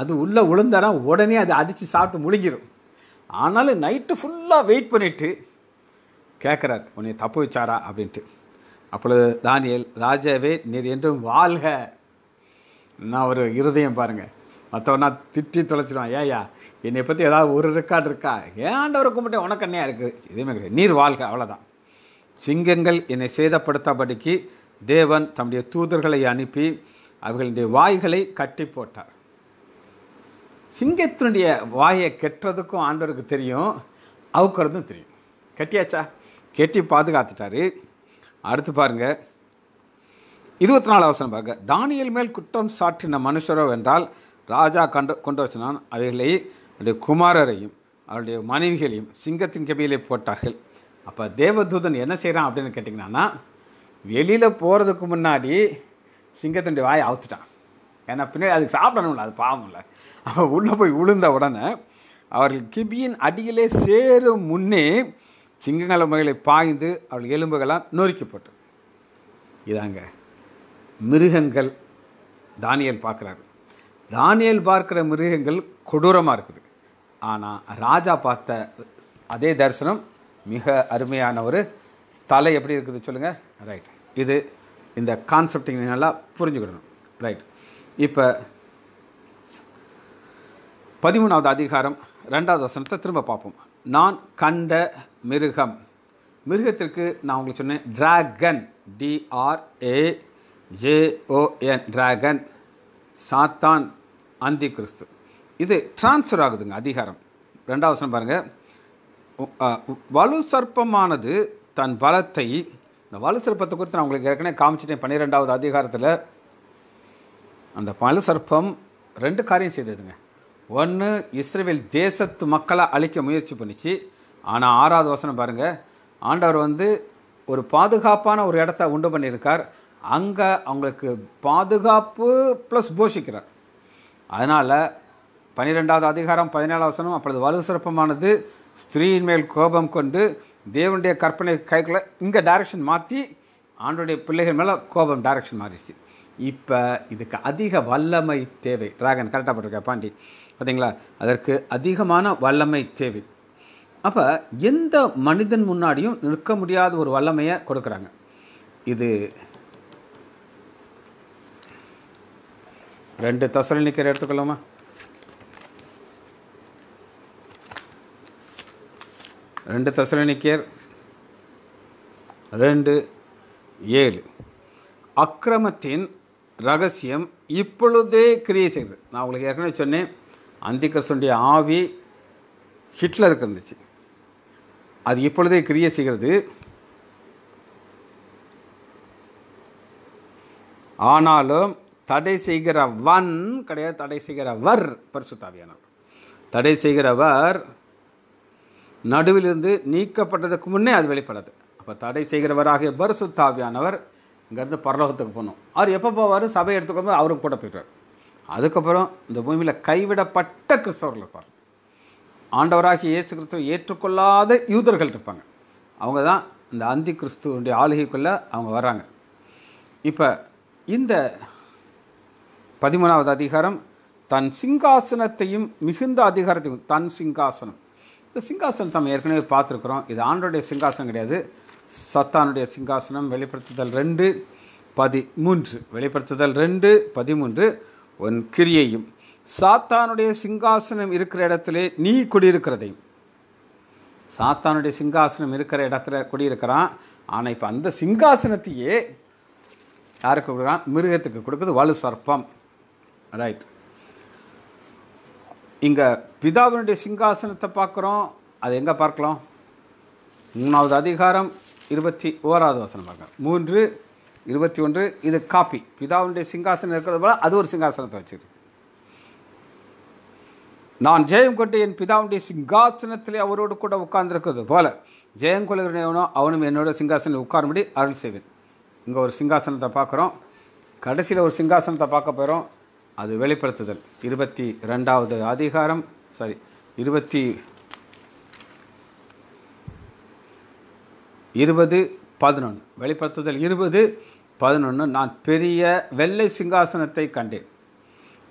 Speaker 1: அது உள்ளே விழுந்தானா உடனே அதை அடித்து சாப்பிட்டு முழுங்கிடும் ஆனாலும் நைட்டு ஃபுல்லாக வெயிட் பண்ணிவிட்டு கேட்குறார் உன்னை தப்பு வச்சாரா அப்படின்ட்டு அப்பொழுது தானியல் ராஜாவே நீர் என்றும் வாழ்க நான் ஒரு இருதயம் பாருங்கள் மற்றவனா திட்டி தொலைச்சிடுவான் ஏயா என்னை பற்றி ஏதாவது ஒரு ரெக்கார்டு இருக்கா ஏண்டவரை கும்பிட்டு உனக்கு அண்ணையாக இருக்குது எதுவுமே கிடையாது நீர் வாழ்க அவ்வளோதான் சிங்கங்கள் என்னை சேதப்படுத்தபடிக்கு தேவன் தம்முடைய தூதர்களை அனுப்பி அவர்களுடைய வாய்களை கட்டி போட்டார் சிங்கத்தினுடைய வாயை கெட்டுறதுக்கும் ஆண்டவருக்கு தெரியும் அவுக்கிறதும் தெரியும் கட்டியாச்சா கெட்டி பாதுகாத்துட்டாரு அடுத்து பாருங்கள் இருபத்தி நாலு அவசரம் பாருங்க தானியல் மேல் குற்றம் சாற்றின மனுஷரோ என்றால் ராஜா கண்டு கொண்டு வச்சினான் அவைகளை அவருடைய குமாரரையும் அவருடைய மனைவிகளையும் சிங்கத்தின் கபிலே போட்டார்கள் அப்போ தேவதூதன் என்ன செய்கிறான் அப்படின்னு கேட்டிங்கன்னா வெளியில் போகிறதுக்கு முன்னாடி சிங்கத்தினுடைய வாயை அவுத்துட்டான் ஏன்னா பின்னாடி அதுக்கு சாப்பிடணும்ல அது பாவம் இல்லை அவன் உள்ளே போய் உளுந்த உடனே அவர்கள் கிபியின் அடியிலே சேரும் முன்னே சிங்கங்கள மகளை பாய்ந்து அவள் எலும்புகளால் நொறுக்கப்பட்டு இதாங்க மிருகங்கள் தானியல் பார்க்குறாரு தானியல் பார்க்குற மிருகங்கள் கொடூரமாக இருக்குது ஆனால் ராஜா பார்த்த அதே தரிசனம் மிக அருமையான ஒரு தலை எப்படி இருக்குது சொல்லுங்கள் ரைட் இது இந்த கான்செப்டிங் நல்லா புரிஞ்சுக்கிடணும் ரைட் இப்போ பதிமூணாவது அதிகாரம் ரெண்டாவது வசனத்தை திரும்ப பார்ப்போம் நான் கண்ட மிருகம் மிருகத்திற்கு நான் உங்களுக்கு சொன்னேன் டிராகன் டிஆர்ஏ ஜேஓஎன் டிராகன் சாத்தான் அந்தி கிறிஸ்து இது டிரான்ஸ்ஃபர் ஆகுதுங்க அதிகாரம் ரெண்டாவது சொன்ன பாருங்கள் வலு சர்ப்பமானது தன் பலத்தை இந்த வலு சர்ப்பத்தை குறித்து நான் உங்களுக்கு ஏற்கனவே காமிச்சிட்டேன் பன்னிரெண்டாவது அதிகாரத்தில் அந்த பலு சர்ப்பம் ரெண்டு காரியம் செய்ததுங்க ஒன்று இஸ்ரேவேல் தேசத்து மக்களை அழிக்க முயற்சி பண்ணிச்சு ஆனால் ஆறாவது வசனம் பாருங்கள் ஆண்டவர் வந்து ஒரு பாதுகாப்பான ஒரு இடத்த உண்டு பண்ணியிருக்கார் அங்கே அவங்களுக்கு பாதுகாப்பு ப்ளஸ் போஷிக்கிறார் அதனால் பன்னிரெண்டாவது அதிகாரம் பதினேழாவது வசனம் அப்பொழுது வலு சிறப்பமானது ஸ்திரீயின் மேல் கோபம் கொண்டு தேவனுடைய கற்பனை கைகளை இங்கே டைரக்ஷன் மாற்றி ஆண்டுடைய பிள்ளைகள் மேலே கோபம் டைரக்ஷன் மாறிடுச்சு இப்போ இதுக்கு அதிக வல்லமை தேவை டிராகன் கரெக்டாக போட்டிருக்கேன் பாண்டி பார்த்தீங்களா அதற்கு அதிகமான வல்லமை தேவை அப்போ எந்த மனிதன் முன்னாடியும் நிற்க முடியாத ஒரு வல்லமையை கொடுக்குறாங்க இது ரெண்டு தசல் நிற்கிற எடுத்துக்கலாமா ரெண்டு தசலனிக்கேர் ரெண்டு ஏழு அக்கிரமத்தின் ரகசியம் இப்பொழுதே கிரியை செய்து நான் உங்களுக்கு ஏற்கனவே சொன்னேன் அந்திகிறிஸ்தனுடைய ஆவி ஹிட்லருக்கு இருந்துச்சு அது இப்பொழுதே கிரியை செய்கிறது ஆனாலும் தடை செய்கிறவன் கிடையாது தடை செய்கிறவர் பரிசுத்தாவியானவர் தடை செய்கிறவர் நடுவிலிருந்து நீக்கப்பட்டதுக்கு முன்னே அது வெளிப்படாது அப்போ தடை செய்கிறவராகிய பரிசுத்தாவியானவர் இங்கேருந்து பரலோகத்துக்கு போகணும் அவர் எப்போ போவார் சபை எடுத்துக்கொண்டு அவருக்கு கூட போயிடுவார் அதுக்கப்புறம் இந்த பூமியில் கைவிடப்பட்ட கிறிஸ்தவர்கள் இருப்பார் ஆண்டவராகிய இயேசு கிறிஸ்துவை ஏற்றுக்கொள்ளாத யூதர்கள் இருப்பாங்க அவங்க தான் இந்த அந்தி கிறிஸ்துவனுடைய ஆளுகைக்குள்ளே அவங்க வராங்க இப்போ இந்த பதிமூணாவது அதிகாரம் தன் சிங்காசனத்தையும் மிகுந்த அதிகாரத்தையும் தன் சிங்காசனம் இந்த சிங்காசனம் நம்ம ஏற்கனவே பார்த்துருக்குறோம் இது ஆண்டோடைய சிங்காசனம் கிடையாது சத்தானுடைய சிங்காசனம் வெளிப்படுத்துதல் ரெண்டு பதிமூன்று வெளிப்படுத்துதல் ரெண்டு பதிமூன்று உன் கிரியையும் சாத்தானுடைய சிங்காசனம் இருக்கிற இடத்துல நீ குடியிருக்கிறதையும் சாத்தானுடைய சிங்காசனம் இருக்கிற இடத்துல குடியிருக்கிறான் ஆனால் இப்போ அந்த சிங்காசனத்தையே யாருக்கு கொடுக்குறான் மிருகத்துக்கு கொடுக்குது வலு சர்ப்பம் ரைட் இங்கே பிதாவினுடைய சிங்காசனத்தை பார்க்குறோம் அது எங்கே பார்க்கலாம் மூணாவது அதிகாரம் இருபத்தி ஓராவது வசனம் பார்க்கலாம் மூன்று இருபத்தி ஒன்று இது காப்பி பிதாவுடைய சிங்காசனம் இருக்கிறது போல அது ஒரு சிங்காசனத்தை வச்சுருக்கு நான் ஜெயம் கொண்டு என் பிதாவுடைய சிங்காசனத்திலே அவரோடு கூட உட்கார்ந்துருக்கிறது போல ஜெயம் கொள்கிறவனோ அவனும் என்னோட சிங்காசனம் உட்காரும்படி அருள் செய்வேன் இங்கே ஒரு சிங்காசனத்தை பார்க்குறோம் கடைசியில் ஒரு சிங்காசனத்தை பார்க்க போகிறோம் அது வெளிப்படுத்துதல் இருபத்தி ரெண்டாவது அதிகாரம் சாரி இருபத்தி இருபது பதினொன்று வெளிப்படுத்துதல் இருபது பதினொன்று நான் பெரிய வெள்ளை சிங்காசனத்தை கண்டேன்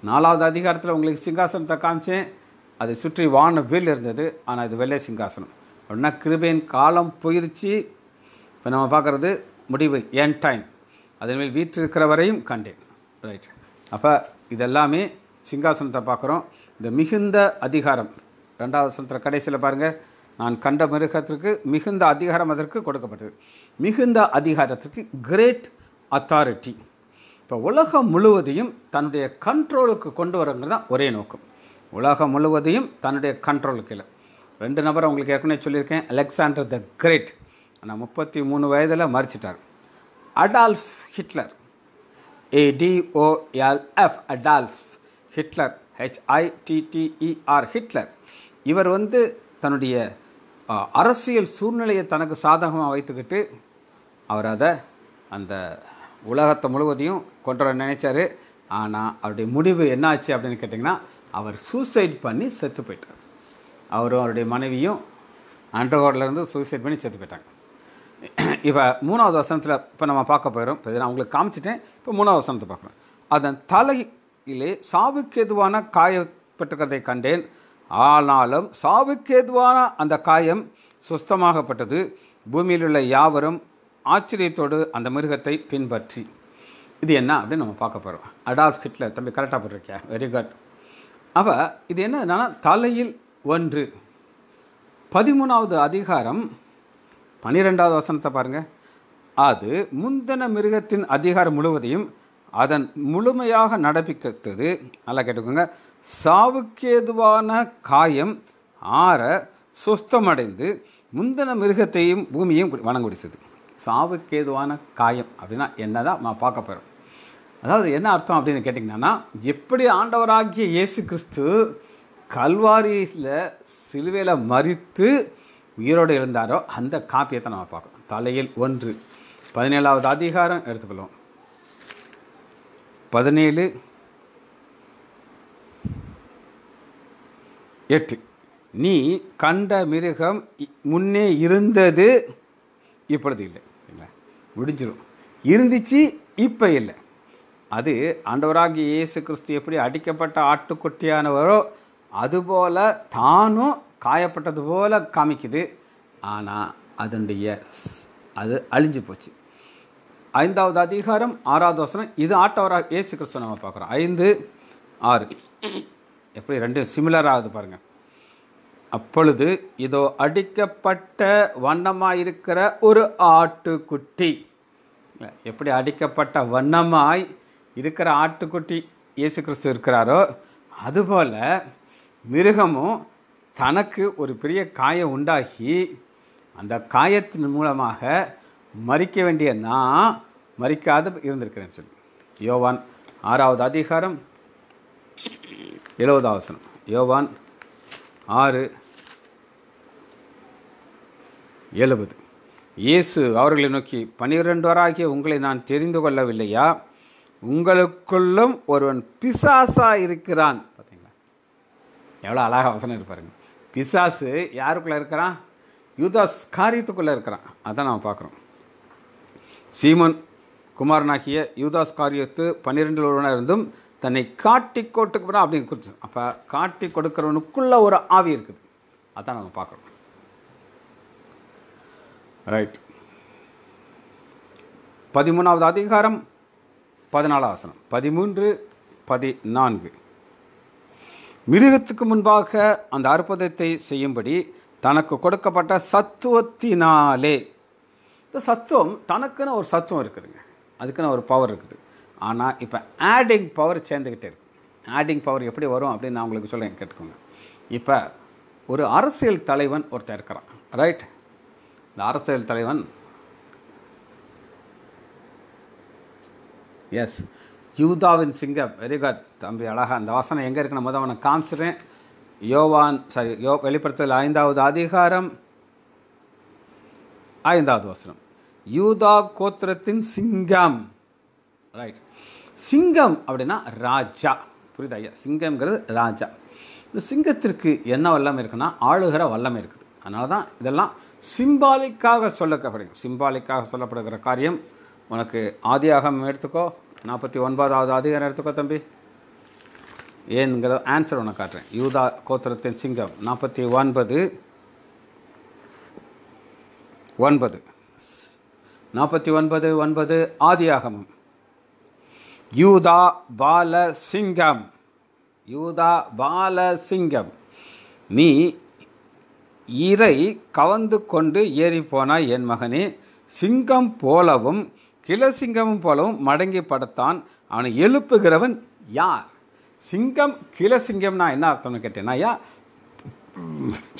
Speaker 1: நாலாவது அதிகாரத்தில் உங்களுக்கு சிங்காசனத்தை காமிச்சேன் அதை சுற்றி வான வில் இருந்தது ஆனால் இது வெள்ளை சிங்காசனம் அப்படின்னா கிருபையின் காலம் போயிருச்சு இப்போ நம்ம பார்க்குறது முடிவு என் டைம் அதன்மேல் வீற்றிருக்கிறவரையும் கண்டேன் ரைட் அப்போ இதெல்லாமே சிங்காசனத்தை பார்க்குறோம் இந்த மிகுந்த அதிகாரம் ரெண்டாவது சனத்தில் கடைசியில் பாருங்கள் நான் கண்ட மிருகத்திற்கு மிகுந்த அதிகாரம் அதற்கு கொடுக்கப்பட்டது மிகுந்த அதிகாரத்திற்கு கிரேட் அத்தாரிட்டி இப்போ உலகம் முழுவதையும் தன்னுடைய கண்ட்ரோலுக்கு கொண்டு வரங்கிறது தான் ஒரே நோக்கம் உலகம் முழுவதையும் தன்னுடைய கண்ட்ரோலுக்கு இல்லை ரெண்டு நபர் உங்களுக்கு ஏற்கனவே சொல்லியிருக்கேன் அலெக்சாண்டர் த கிரேட் ஆனால் முப்பத்தி மூணு வயதில் மறிச்சிட்டார் Adolf Hitler A D O L F Adolf Hitler H I T T E R e Hitler இவர் வந்து தன்னுடைய அரசியல் சூழ்நிலையை தனக்கு சாதகமாக வைத்துக்கிட்டு அவர் அதை அந்த உலகத்தை முழுவதையும் கொண்டு வர நினைச்சாரு ஆனால் அவருடைய முடிவு என்ன ஆச்சு அப்படின்னு கேட்டிங்கன்னா அவர் சூசைட் பண்ணி செத்து போயிட்டார் அவரும் அவருடைய மனைவியும் அண்டர்கோட்லேருந்து சூசைட் பண்ணி செத்து போயிட்டாங்க இப்போ மூணாவது வசனத்தில் இப்போ நம்ம பார்க்க போயிடும் இப்போ நான் உங்களுக்கு காமிச்சிட்டேன் இப்போ மூணாவது வசனத்தை பார்க்குறோம் அதன் தலையிலே சாவுக்கேதுவான காயப்பட்டிருக்கிறதை கண்டேன் ஆனாலும் சாவுக்கேதுவான அந்த காயம் சுஸ்தமாகப்பட்டது பூமியில் உள்ள யாவரும் ஆச்சரியத்தோடு அந்த மிருகத்தை பின்பற்றி இது என்ன அப்படின்னு நம்ம பார்க்க போகிறோம் அடால்ஃப் ஹிட்லர் தம்பி கரெக்டாக போட்டிருக்கியா வெரி குட் அவ இது என்ன என்னன்னா தலையில் ஒன்று பதிமூணாவது அதிகாரம் பன்னிரெண்டாவது வசனத்தை பாருங்கள் அது முந்தன மிருகத்தின் அதிகாரம் முழுவதையும் அதன் முழுமையாக நடப்பிக்கிறது நல்லா கேட்டுக்கோங்க சாவுக்கேதுவான காயம் ஆற சுஸ்தமடைந்து முந்தன மிருகத்தையும் பூமியும் வணங்குடிச்சது சாவுக்கேதுவான காயம் அப்படின்னா என்ன தான் நான் பார்க்க போகிறோம் அதாவது என்ன அர்த்தம் அப்படின்னு கேட்டிங்கன்னா எப்படி ஆண்டவராகிய இயேசு கிறிஸ்து கல்வாரியில் சிலுவையில் மறித்து உயிரோடு இருந்தாரோ அந்த காப்பியத்தை நம்ம பார்க்கணும் தலையில் ஒன்று பதினேழாவது அதிகாரம் எடுத்துக்கலாம் பதினேழு எட்டு நீ கண்ட மிருகம் முன்னே இருந்தது இப்பொழுது இல்லை இல்லை இருந்துச்சு இப்போ இல்லை அது ஆண்டவராகி இயேசு கிறிஸ்து எப்படி அடிக்கப்பட்ட ஆட்டுக்குட்டியானவரோ அதுபோல் தானும் காயப்பட்டது போல் காமிக்குது ஆனால் அதனுடைய அது அழிஞ்சு போச்சு ஐந்தாவது அதிகாரம் ஆறாவது வசனம் இது ஆட்டவராக இயேசு கிறிஸ்துவ நம்ம பார்க்குறோம் ஐந்து ஆறு எப்படி ரெண்டு சிமிலர் ஆகுது பாருங்கள் அப்பொழுது இதோ அடிக்கப்பட்ட வண்ணமாக இருக்கிற ஒரு ஆட்டுக்குட்டி எப்படி அடிக்கப்பட்ட வண்ணமாய் இருக்கிற ஆட்டுக்குட்டி இயேசு கிறிஸ்து இருக்கிறாரோ அதுபோல் மிருகமும் தனக்கு ஒரு பெரிய காயம் உண்டாகி அந்த காயத்தின் மூலமாக மறிக்க வேண்டிய நான் மறிக்காது இருந்திருக்கிறேன் சொல்லி யோவான் ஆறாவது அதிகாரம் எழுபதாவது யோவான் ஆறு எழுபது இயேசு அவர்களை நோக்கி வராகிய உங்களை நான் தெரிந்து கொள்ளவில்லையா உங்களுக்குள்ளும் ஒருவன் பிசாசா இருக்கிறான் பார்த்தீங்களா எவ்வளோ அழகாக வசனம் இருப்பாருங்க பிசாசு யாருக்குள்ளே இருக்கிறான் யூதாஸ் காரியத்துக்குள்ளே இருக்கிறான் அதான் நாம் பார்க்குறோம் சீமன் குமாரனாகிய யூதாஸ் காரியத்து பன்னிரெண்டில் ஒருவனாக இருந்தும் தன்னை காட்டி கோட்டுக்கு போனால் அப்படின்னு குறிச்சு அப்போ காட்டி கொடுக்குறவனுக்குள்ளே ஒரு ஆவி இருக்குது அதான் நம்ம பார்க்குறோம் ரைட் பதிமூணாவது அதிகாரம் பதினாலாவது வசனம் பதிமூன்று பதினான்கு மிருகத்துக்கு முன்பாக அந்த அற்புதத்தை செய்யும்படி தனக்கு கொடுக்கப்பட்ட சத்துவத்தினாலே இந்த சத்துவம் தனக்குன்னு ஒரு சத்துவம் இருக்குதுங்க அதுக்குன்னு ஒரு பவர் இருக்குது ஆனால் இப்போ ஆடிங் பவர் சேர்ந்துக்கிட்டே இருக்குது ஆடிங் பவர் எப்படி வரும் அப்படின்னு நான் உங்களுக்கு சொல்கிறேன் கேட்டுக்கோங்க இப்போ ஒரு அரசியல் தலைவன் ஒருத்தர் இருக்கிறான் ரைட் இந்த அரசியல் தலைவன் எஸ் யூதாவின் சிங்கம் வெரி குட் தம்பி அழகாக அந்த வாசனை எங்கே இருக்குன்னு முதல் அவனை காமிச்சிடுறேன் யோவான் சாரி யோ வெளிப்படுத்தல் ஐந்தாவது அதிகாரம் ஐந்தாவது வசனம் யூதா கோத்திரத்தின் சிங்கம் ரைட் சிங்கம் அப்படின்னா ராஜா புரியுதா ஐயா சிங்கம்ங்கிறது ராஜா இந்த சிங்கத்திற்கு என்ன வல்லமை இருக்குன்னா ஆளுகிற வல்லமை இருக்குது அதனால தான் இதெல்லாம் சிம்பாலிக்காக சொல்லப்படுகிறது சிம்பாலிக்காக சொல்லப்படுகிற காரியம் உனக்கு ஆதியாகம் எடுத்துக்கோ நாற்பத்தி ஒன்பதாவது அதிகாரம் எடுத்துக்கோ தம்பி ஏன்கிற ஆன்சர் உனக்கு காட்டுறேன் யூதா கோத்திரத்தின் சிங்கம் நாற்பத்தி ஒன்பது ஒன்பது நாற்பத்தி ஒன்பது ஒன்பது ஆதியாகமம் யூதா பாலசிங்கம் யூதா பாலசிங்கம் நீ இறை கவந்து கொண்டு ஏறி போனாய் என் மகனே சிங்கம் போலவும் கிளசிங்கமும் போலவும் மடங்கி படத்தான் அவனை எழுப்புகிறவன் யார் சிங்கம் கிளசிங்கம்னா என்ன அர்த்தம்னு கேட்டேன்னா ஐயா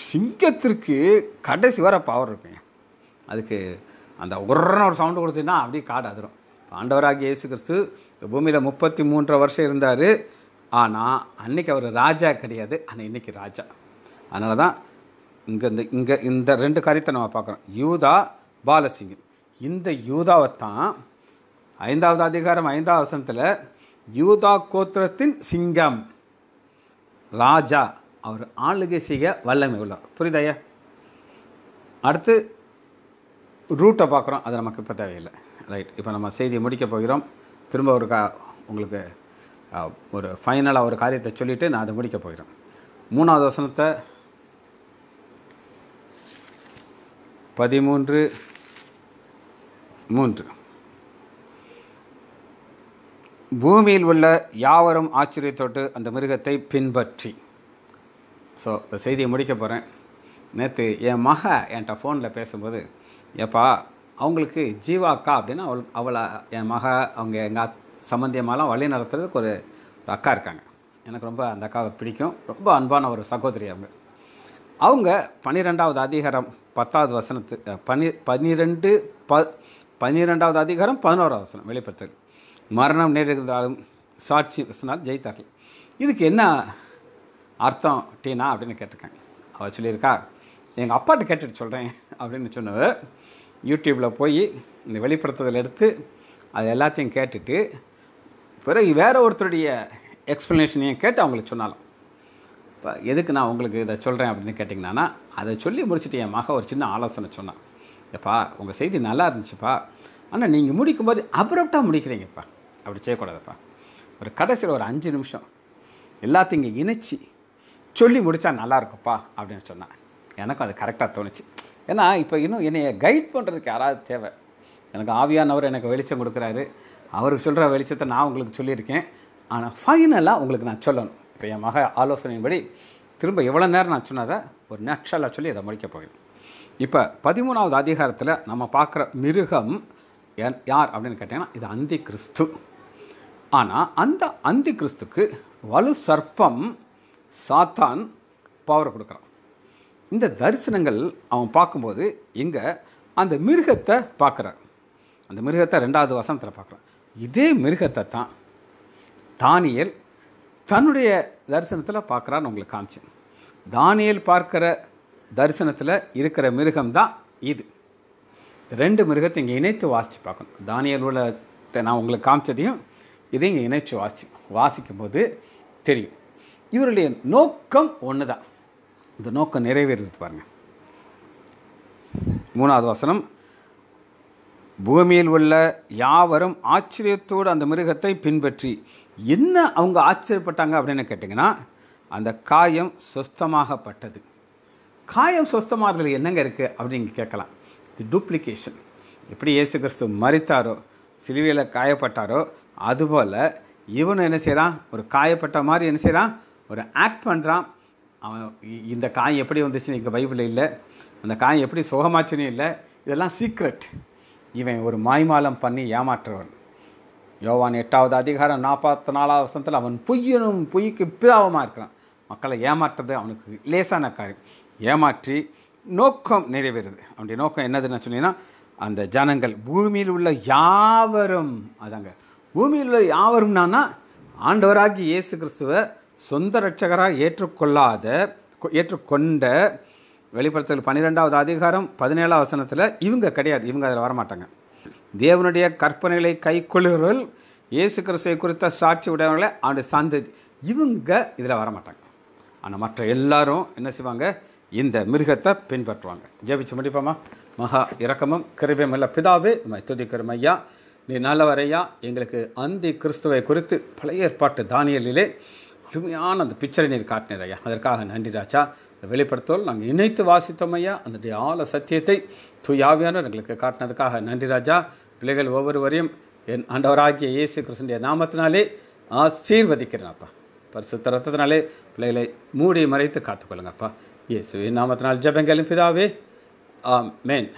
Speaker 1: சிங்கத்திற்கு கடைசி வர பவர் இருக்குங்க அதுக்கு அந்த உரன்னு ஒரு சவுண்டு கொடுத்தீங்கன்னா அப்படியே காடு அதிரும் ஆண்டவராக இயேசு கிறிஸ்து பூமியில் முப்பத்தி மூன்றரை வருஷம் இருந்தார் ஆனால் அன்றைக்கி அவர் ராஜா கிடையாது ஆனால் இன்றைக்கி ராஜா அதனால தான் இங்கே இந்த இங்கே இந்த ரெண்டு காரியத்தை நம்ம பார்க்குறோம் யூதா பாலசிங்கம் இந்த யூதாவை தான் ஐந்தாவது அதிகாரம் ஐந்தாவது வசனத்தில் யூதா கோத்திரத்தின் சிங்கம் ராஜா அவர் ஆளுகை செய்ய வல்லமை உள்ளவர் புரியுதாயா அடுத்து ரூட்டை பார்க்குறோம் அது நமக்கு இப்போ தேவையில்லை ரைட் இப்போ நம்ம செய்தியை முடிக்க போகிறோம் திரும்ப ஒரு கா உங்களுக்கு ஒரு ஃபைனலாக ஒரு காரியத்தை சொல்லிவிட்டு நான் அதை முடிக்க போயிடுறேன் மூணாவது வசனத்தை பதிமூன்று மூன்று பூமியில் உள்ள யாவரும் ஆச்சரியத்தோட்டு அந்த மிருகத்தை பின்பற்றி ஸோ இந்த செய்தியை முடிக்க போகிறேன் நேற்று என் மக என்கிட்ட ஃபோனில் பேசும்போது எப்பா அவங்களுக்கு ஜீவா அக்கா அப்படின்னா அவள் அவளை என் மக அவங்க எங்கள் சம்பந்தியமாலாம் வழி நடத்துறதுக்கு ஒரு அக்கா இருக்காங்க எனக்கு ரொம்ப அந்த அக்காவை பிடிக்கும் ரொம்ப அன்பான ஒரு சகோதரி அவங்க அவங்க பன்னிரெண்டாவது அதிகாரம் பத்தாவது வசனத்து பனி பன்னிரெண்டு ப பன்னிரெண்டாவது அதிகாரம் பதினோராவது வசனம் வெளிப்படுத்தல் மரணம் நேரிருந்தாலும் சாட்சி வசனால் ஜெயித்தார்கள் இதுக்கு என்ன அர்த்தம் டீனா அப்படின்னு கேட்டிருக்காங்க அவள் சொல்லியிருக்கா எங்கள் அப்பாட்ட கேட்டுட்டு சொல்கிறேன் அப்படின்னு சொன்னவர் யூடியூப்பில் போய் இந்த வெளிப்படுத்துதல் எடுத்து அது எல்லாத்தையும் கேட்டுட்டு பிறகு வேறு ஒருத்தருடைய எக்ஸ்ப்ளனேஷனையும் கேட்டு அவங்களுக்கு சொன்னாலும் இப்போ எதுக்கு நான் உங்களுக்கு இதை சொல்கிறேன் அப்படின்னு கேட்டிங்கன்னா அதை சொல்லி முடிச்சுட்டு என் மக ஒரு சின்ன ஆலோசனை சொன்னான் எப்பா உங்கள் செய்தி நல்லா இருந்துச்சுப்பா ஆனால் நீங்கள் முடிக்கும்போது அப்ரப்டாக முடிக்கிறீங்கப்பா அப்படி செய்யக்கூடாதுப்பா ஒரு கடைசியில் ஒரு அஞ்சு நிமிஷம் எல்லாத்தையும் இங்கே இணைச்சி சொல்லி முடித்தா நல்லாயிருக்குப்பா அப்படின்னு சொன்னான் எனக்கும் அது கரெக்டாக தோணுச்சு ஏன்னா இப்போ இன்னும் என்னைய கைட் பண்ணுறதுக்கு யாராவது தேவை எனக்கு ஆவியானவர் எனக்கு வெளிச்சம் கொடுக்குறாரு அவருக்கு சொல்கிற வெளிச்சத்தை நான் உங்களுக்கு சொல்லியிருக்கேன் ஆனால் ஃபைனலாக உங்களுக்கு நான் சொல்லணும் இப்போ என் மக ஆலோசனையின்படி திரும்ப எவ்வளோ நேரம் நான் சொன்னதை ஒரு நேச்சுரலாக சொல்லி அதை முடிக்கப் போகிறேன் இப்போ பதிமூணாவது அதிகாரத்தில் நம்ம பார்க்குற மிருகம் யார் அப்படின்னு கேட்டிங்கன்னா இது அந்தி கிறிஸ்து ஆனால் அந்த அந்தி கிறிஸ்துக்கு வலு சர்ப்பம் சாத்தான் பவர் கொடுக்குறான் இந்த தரிசனங்கள் அவன் பார்க்கும்போது இங்கே அந்த மிருகத்தை பார்க்குறான் அந்த மிருகத்தை ரெண்டாவது வசனத்தில் பார்க்குறான் இதே மிருகத்தை தான் தானியல் தன்னுடைய தரிசனத்தில் பார்க்குறான்னு உங்களுக்கு காமிச்சேன் தானியல் பார்க்குற தரிசனத்தில் இருக்கிற மிருகம்தான் இது ரெண்டு மிருகத்தை இங்கே இணைத்து வாசித்து பார்க்கணும் தானியல் உள்ளத்தை நான் உங்களுக்கு காமிச்சதையும் இதை இங்கே இணைச்சு வாசி வாசிக்கும் போது தெரியும் இவருடைய நோக்கம் ஒன்று தான் இந்த நோக்கம் நிறைவேறது பாருங்கள் மூணாவது வசனம் பூமியில் உள்ள யாவரும் ஆச்சரியத்தோடு அந்த மிருகத்தை பின்பற்றி என்ன அவங்க ஆச்சரியப்பட்டாங்க அப்படின்னு கேட்டிங்கன்னா அந்த காயம் சொஸ்தமாகப்பட்டது காயம் சொஸ்தமாகிறதுல என்னங்க இருக்குது அப்படின்னு கேட்கலாம் இது டூப்ளிகேஷன் எப்படி இயேசு கிறிஸ்து மறித்தாரோ சிலுவையில் காயப்பட்டாரோ அதுபோல் இவனும் என்ன செய்கிறான் ஒரு காயப்பட்ட மாதிரி என்ன செய்கிறான் ஒரு ஆக்ட் பண்ணுறான் அவன் இந்த காயம் எப்படி வந்துச்சுன்னு எங்கள் பைபிளில் இல்லை அந்த காயம் எப்படி சுகமாச்சுன்னு இல்லை இதெல்லாம் சீக்ரெட் இவன் ஒரு மாய்மாலம் பண்ணி ஏமாற்றுவன் யோவான் எட்டாவது அதிகாரம் நாற்பத்தி நாலாவது வருஷத்தில் அவன் பொய்யனும் பொய்க்கு பிதாவமாக இருக்கிறான் மக்களை ஏமாற்றுறது அவனுக்கு லேசான காரியம் ஏமாற்றி நோக்கம் நிறைவேறுது அவனுடைய நோக்கம் என்னதுன்னு சொன்னீங்கன்னா அந்த ஜனங்கள் பூமியில் உள்ள யாவரும் அதாங்க பூமியில் உள்ள யாவரும்னானா ஆண்டவராகி இயேசு கிறிஸ்துவை சொந்த ரட்சகராக ஏற்றுக்கொள்ளாத ஏற்றுக்கொண்ட வெளிப்படுத்தல் பன்னிரெண்டாவது அதிகாரம் பதினேழாம் வசனத்தில் இவங்க கிடையாது இவங்க அதில் வரமாட்டாங்க தேவனுடைய கற்பனைகளை கைக்கொள்கிறவர்கள் இயேசு கிறிஸ்துவை குறித்த சாட்சி உடையவர்களை ஆண்டு சந்ததி இவங்க இதில் வரமாட்டாங்க ஆனால் மற்ற எல்லாரும் என்ன செய்வாங்க இந்த மிருகத்தை பின்பற்றுவாங்க ஜெபிச்சு முடிப்போமா மகா இரக்கமும் கிருபையும் இல்லை பிதாவே துதிக்கிறோம் ஐயா நீ நல்லவரையா எங்களுக்கு அந்தி கிறிஸ்துவை குறித்து பழைய ஏற்பாட்டு தானியலிலே அருமையான அந்த பிக்சரை நீர் காட்டினர் ஐயா அதற்காக நன்றி ராஜா வெளிப்படுத்தோல் நாங்கள் இணைத்து வாசித்தோம் ஐயா அந்த ஆல சத்தியத்தை தூயாவியான எங்களுக்கு காட்டினதுக்காக நன்றி ராஜா பிள்ளைகள் ஒவ்வொருவரையும் என் ஆண்டவராகிய இயேசு கிருஷ்ணைய நாமத்தினாலே அப்பா பரிசுத்த ரத்தத்தினாலே பிள்ளைகளை மூடி மறைத்து காத்துக்கொள்ளுங்கப்பா இயேசுவின் நாமத்தினால் ஜபங்களும் பிதாவே ஆ மேன்